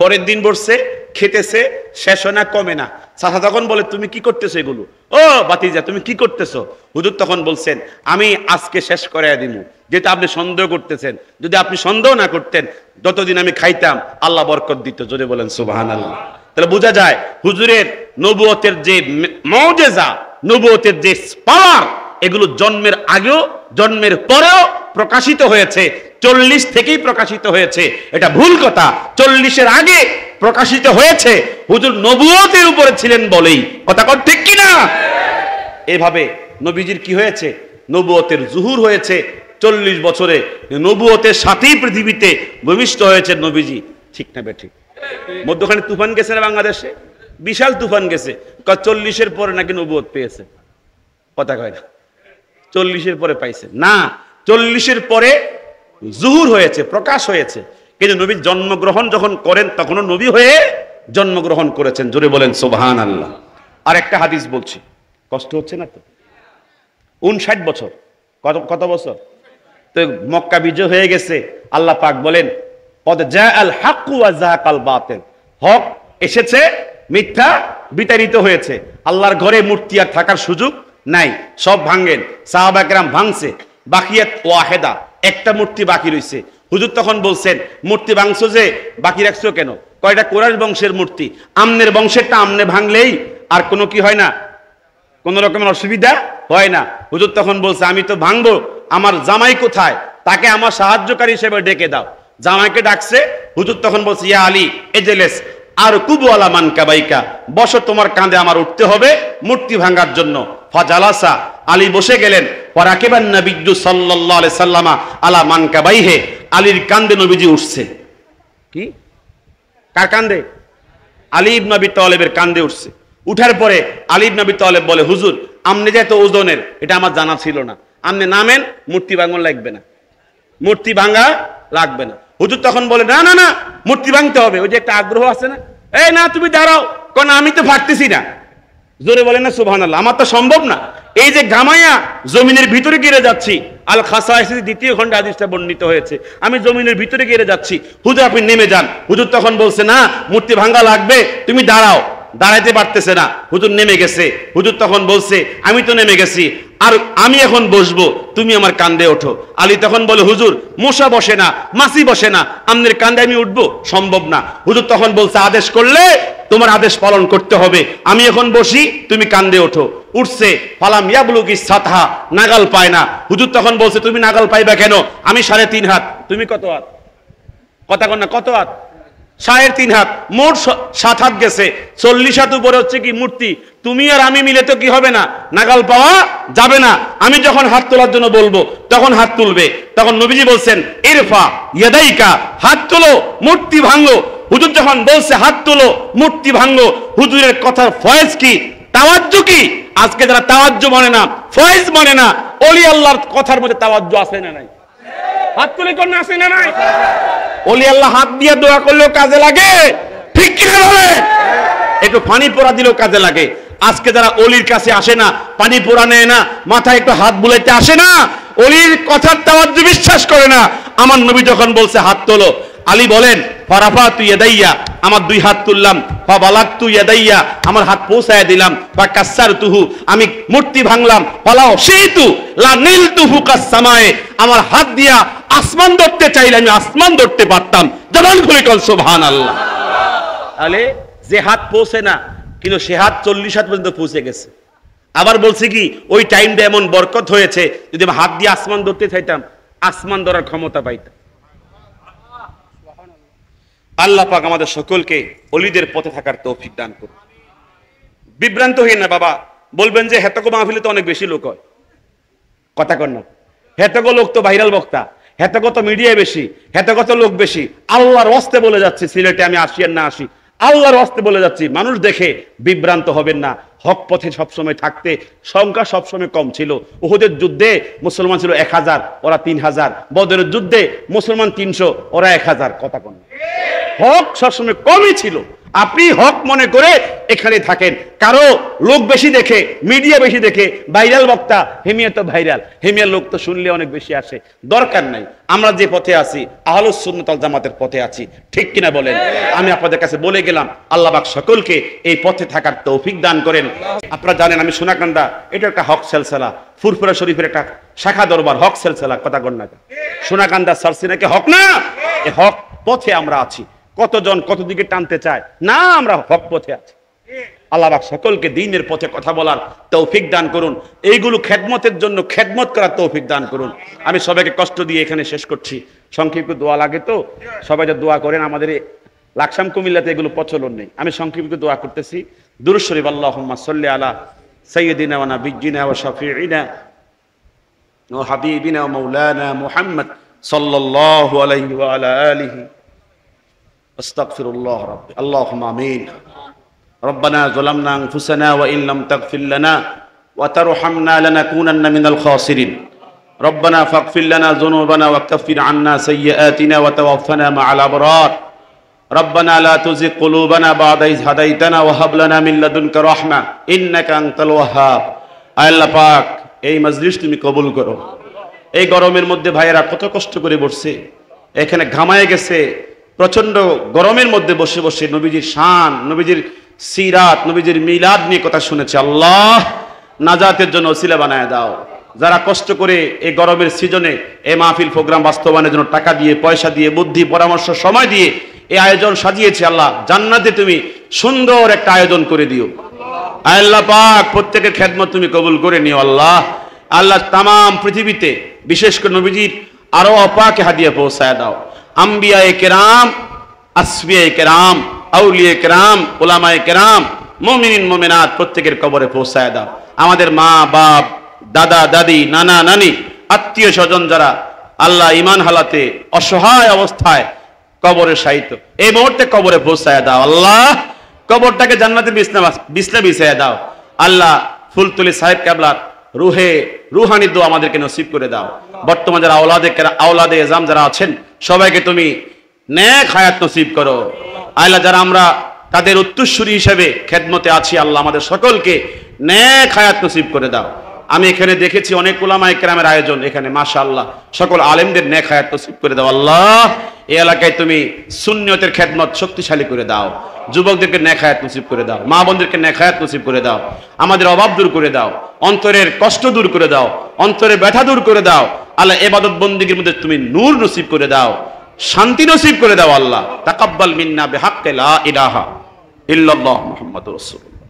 পরের দিন বসছে খেতেছে শেষ হয় না কমে না চাষা তখন বলে তুমি কি করতেছো এগুলো ও বাতিজা তুমি কি করতেছো হুজুর তখন বলছেন আমি আজকে শেষ করাই দিব যেটা আপনি সন্দেহ করতেছেন যদি আপনি সন্দেহ না করতেন যতদিন আমি খাইতাম আল্লাহ বরকত দিত জোরে বলেন সুবহান আল্লাহ তাহলে বোঝা যায় হুজুরের নবুয়তের যে মৌজেজা নবুয়তের যে পাওয়ার এগুলো জন্মের আগেও জন্মের পরেও প্রকাশিত হয়েছে চল্লিশ থেকেই প্রকাশিত হয়েছে এটা ভুল কথা চল্লিশের আগে প্রকাশিত হয়েছে হুজুর নবুয়তের উপরে ছিলেন বলেই কথা কর ঠিক কিনা এভাবে নবীজির কি হয়েছে নবুয়তের জুহুর হয়েছে চল্লিশ বছরে নবুয়তের সাথেই পৃথিবীতে ভূমিষ্ঠ হয়েছে নবীজি ঠিক না বেঠি মধ্যখানে তুফান গেছে না বাংলাদেশে বিশাল তুফান গেছে চল্লিশের পরে নাকি নবুয়ত পেয়েছে কথা কয় না চল্লিশের পরে পাইছে না চল্লিশের পরে জুহুর হয়েছে প্রকাশ হয়েছে কিন্তু নবী জন্মগ্রহণ যখন করেন তখনও নবী হয়ে জন্মগ্রহণ করেছেন জোরে বলেন সোভান আল্লাহ আর একটা হাদিস বলছি কষ্ট হচ্ছে না তো উনষাট বছর কত কত বছর তো মক্কা বিজয় হয়ে গেছে আল্লাহ পাক বলেন হক এসেছে মিথ্যা বিতাড়িত হয়েছে আল্লাহর ঘরে মূর্তি আর থাকার সুযোগ নাই সব ভাঙ্গেন সাহাবাগ্রাম ভাঙছে বাকিয়াত ওয়াহেদা একটা মূর্তি বাকি রয়েছে হুজুর তখন বলছেন মূর্তি ভাঙছো যে বাকি রাখছো কেন কয়টা কোরআন বংশের মূর্তি আমনের বংশেরটা আমনে ভাঙলেই আর কোনো কি হয় না কোনো রকমের অসুবিধা হয় না হুজুর তখন বলছে আমি তো ভাঙবো আমার জামাই কোথায় তাকে আমার সাহায্যকারী হিসেবে ডেকে দাও জামাইকে ডাকছে হুজুর তখন বলছে ইয়া আলী এজেলেস আর কুবু আলা মানকা বাইকা বসো তোমার কাঁধে আমার উঠতে হবে মূর্তি ভাঙার জন্য ফজালাসা আলী বসে গেলেন ওয়ারাকিবান নবিজু সাল্লাল্লাহু আলাইহি সাল্লামা আলা মানকাবাইহে আলীর কান্দে নবীজি উঠছে কি কার কান্দে আলী ইবনে আবি তালেবের কান্দে উঠছে উঠার পরে আলী ইবনে আবি তালেব বলে হুজুর আপনি যে তো ওজনের এটা আমার জানা ছিল না আপনি নামেন মূর্তি ভাঙন লাগবে না মূর্তি ভাঙা লাগবে না হুজুর তখন বলে না না না মূর্তি ভাঙতে হবে ওই যে একটা আগ্রহ আছে না এই না তুমি দাঁড়াও কারণ আমি তো ফাটতেছি না জোরে বলে না আল্লাহ আমার তো সম্ভব না এই যে গামায়া জমিনের ভিতরে গিরে যাচ্ছি আল খাসা দ্বিতীয় খন্ডে আদিসটা বর্ণিত হয়েছে আমি জমিনের ভিতরে গিরে যাচ্ছি হুজুর আপনি নেমে যান হুজুর তখন বলছে না মূর্তি ভাঙ্গা লাগবে তুমি দাঁড়াও দাঁড়াইতে পারতেছে না হুজুর নেমে গেছে হুজুর তখন বলছে আমি তো নেমে গেছি আর আমি এখন বসবো তুমি আমার কান্দে ওঠো আলী তখন বলে হুজুর মশা বসে না মাসি বসে না আমাদের কান্দে আমি উঠবো সম্ভব না হুজুর তখন বলছে আদেশ করলে তোমার আদেশ পালন করতে হবে আমি এখন বসি তুমি কান্দে ওঠো উঠছে ফালাম ইয়াবলুকি সাতহা নাগাল পায় না হুজুর তখন বলছে তুমি নাগাল পাইবা কেন আমি সাড়ে তিন হাত তুমি কত হাত কথা কন্যা না কত হাত সাড়ে তিন হাত মোট সাত হাত গেছে চল্লিশ হাত উপরে হচ্ছে কি মূর্তি তুমি আর আমি মিলে তো কি হবে না নাগাল পাওয়া যাবে না আমি যখন হাত তোলার জন্য বলবো তখন হাত তুলবে তখন নবীজি বলছেন এরফা ইয়াদাইকা হাত তোলো মূর্তি ভাঙলো হুজুর যখন বলছে হাত তোলো মূর্তি ভাঙলো হুজুরের কথার ফয়েজ কি তাওয়াজ্জু কি আজকে যারা তাওয়াজ্জু মানে না ফয়েজ মানে না অলি আল্লাহর কথার মধ্যে তাওয়াজ্জু আসে না নাই হাত তুলে কন্যা আছে না নাই অলি আল্লাহ হাত দিয়ে দোয়া করলেও কাজে লাগে ঠিক কিনা বলে একটু পানি পোড়া দিলেও কাজে লাগে আজকে যারা অলির কাছে আসে না পানি পোড়া নেয় না মাথায় একটু হাত বুলাইতে আসে না অলির কথার তাওয়াজ বিশ্বাস করে না আমার নবী যখন বলছে হাত তোলো আলী বলেন ফরাফা তুই এদাইয়া আমার দুই হাত তুললাম ফলাক তুই এদাইয়া আমার হাত পৌঁছায় দিলাম বা কাসার তুহু আমি মূর্তি ভাঙলাম ফলাও সেই তু নীল তুহু কাসামায় আমার হাত দিয়া আসমান ধরতে চাইলে আমি আসমান ধরতে পারতাম জবান খুলি কল সোভান আল্লাহ তাহলে যে হাত পৌঁছে না কিন্তু সে হাত চল্লিশ হাত পর্যন্ত পৌঁছে গেছে আবার বলছি কি ওই টাইমটা এমন বরকত হয়েছে যদি আমি হাত দিয়ে আসমান ধরতে চাইতাম আসমান ধরার ক্ষমতা পাইতাম আল্লাহ পাক আমাদের সকলকে অলিদের পথে থাকার তৌফিক দান করুন বিভ্রান্ত হই না বাবা বলবেন যে হেতক মাহফিলে তো অনেক বেশি লোক হয় কথা কর না হেতক লোক তো ভাইরাল বক্তা হেতকো তো মিডিয়ায় বেশি হেতকো তো লোক বেশি আল্লাহর অস্তে বলে যাচ্ছে সিলেটে আমি আসি আর না আসি আল্লাহর অস্তে বলে যাচ্ছি মানুষ দেখে বিভ্রান্ত হবেন না হক পথে সবসময় থাকতে সংখ্যা সবসময় কম ছিল ওহুদের যুদ্ধে মুসলমান ছিল এক হাজার ওরা তিন হাজার বদরের যুদ্ধে মুসলমান তিনশো ওরা এক হাজার কথা না হক সবসময় কমই ছিল আপনি হক মনে করে এখানে থাকেন কারো লোক বেশি দেখে মিডিয়া বেশি দেখে ভাইরাল বক্তা হেমিয়া তো ভাইরাল হেমিয়ার লোক তো শুনলে অনেক বেশি আসে দরকার নাই আমরা যে পথে আছি আহলুসুন্নতাল জামাতের পথে আছি ঠিক কিনা বলেন আমি আপনাদের কাছে বলে গেলাম আল্লাহবাক সকলকে এই পথে থাকার তৌফিক দান করেন আপনারা জানেন আমি সোনাকান্দা এটা একটা হক সেলসেলা ফুরফুরা শরীফের একটা শাখা দরবার হক সেলসেলা কথা গণ্যাকা সোনাকান্দা সারসিনাকে হক না এ হক পথে আমরা আছি কতজন কত দিকে টানতে চায় না আমরা হক পথে আছি আল্লাহবাক সকলকে দিনের পথে কথা বলার তৌফিক দান করুন এইগুলো খেদমতের জন্য খেদমত করার তৌফিক দান করুন আমি সবাইকে কষ্ট দিয়ে এখানে শেষ করছি সংক্ষিপ্ত দোয়া লাগে তো সবাই যা দোয়া করেন আমাদের লাকসাম কুমিল্লাতে এগুলো প্রচলন নেই আমি সংক্ষিপ্ত দোয়া করতেছি দুরুশরীফ আল্লাহ সাল্লি আলা সৈয়দিনা বিজ্জিনা ও শফিনা ও হাবিবিনা মৌলানা মাওলানা মুহাম্মদ সাল্লাল্লাহু আলাইহি ওয়া আলা আলিহি استغفر الله رب اللهم امين ربنا ظلمنا انفسنا وان لم تغفر لنا وترحمنا لنكونن من الخاسرين ربنا فاغفر لنا ذنوبنا وكفر عنا سيئاتنا وتوفنا مع الابرار ربنا لا تزغ قلوبنا بعد إذ هديتنا وهب لنا من لدنك رحمة إنك أنت الوهاب আল্লাহ পাক এই মজলিস তুমি কবুল করো এই গরমের মধ্যে ভাইয়েরা কত কষ্ট করে বসছে এখানে ঘামায় গেছে প্রচণ্ড গরমের মধ্যে বসে বসে নবীজির শান নবীজির সিরাত নবীজির মিলাদ নিয়ে কথা শুনেছে আল্লাহ নাজাতের জন্য ওসিলা বানায় দাও যারা কষ্ট করে এই গরমের সিজনে এ মাহফিল প্রোগ্রাম বাস্তবায়নের জন্য টাকা দিয়ে পয়সা দিয়ে বুদ্ধি পরামর্শ সময় দিয়ে এই আয়োজন সাজিয়েছে আল্লাহ জান্নাতে তুমি সুন্দর একটা আয়োজন করে দিও আল্লাহ পাক প্রত্যেকের খেদমত তুমি কবুল করে নিও আল্লাহ আল্লাহ তাম পৃথিবীতে বিশেষ করে নবীজির আরো অপাকে হাদিয়া পৌঁছায় দাও আম্বিয়া কেরাম আসবিয়া কেরাম আউলিয়া কেরাম ওলামায় কেরাম মমিনিন মোমেনাত প্রত্যেকের কবরে পৌঁছায় দাও আমাদের মা বাপ দাদা দাদি নানা নানি আত্মীয় স্বজন যারা আল্লাহ ইমান হালাতে অসহায় অবস্থায় কবরে সাহিত্য এই মুহূর্তে কবরে পৌঁছায় দাও আল্লাহ কবরটাকে জান্নাতে বিছনা বিছনা বিছায় দাও আল্লাহ ফুলতুলি সাহেব কেবলার রুহে রুহানি দোয়া আমাদেরকে নসিব করে দাও বর্তমান যারা আওলাদে আওলাদে এজাম যারা আছেন সবাইকে তুমি ন্যাক হায়াত নসিব করো আয়লা যারা আমরা তাদের উত্তরসূরি হিসেবে খেদমতে আছি আল্লাহ আমাদের সকলকে ন্যাক হায়াত নসিব করে দাও আমি এখানে দেখেছি অনেক ওলামা একরামের আয়োজন এখানে মাশা আল্লাহ সকল আলেমদের ন্যাক হায়াত নসিব করে দাও আল্লাহ এই এলাকায় তুমি শূন্যতের খেদমত শক্তিশালী করে দাও যুবকদেরকে নেখায়াত নসিব করে দাও মা বোনদেরকে নেখায়াত নসিব করে দাও আমাদের অভাব দূর করে দাও অন্তরের কষ্ট দূর করে দাও অন্তরের ব্যথা দূর করে দাও আল্লাহ এবাদত বন্দীগীর মধ্যে তুমি নূর নসিব করে দাও শান্তি নসিব করে দাও আল্লাহ তাকাব্বাল মিন্না বেহাক্কে লা ইলাহা ইল্লাল্লাহ মুহাম্মাদুর রাসূলুল্লাহ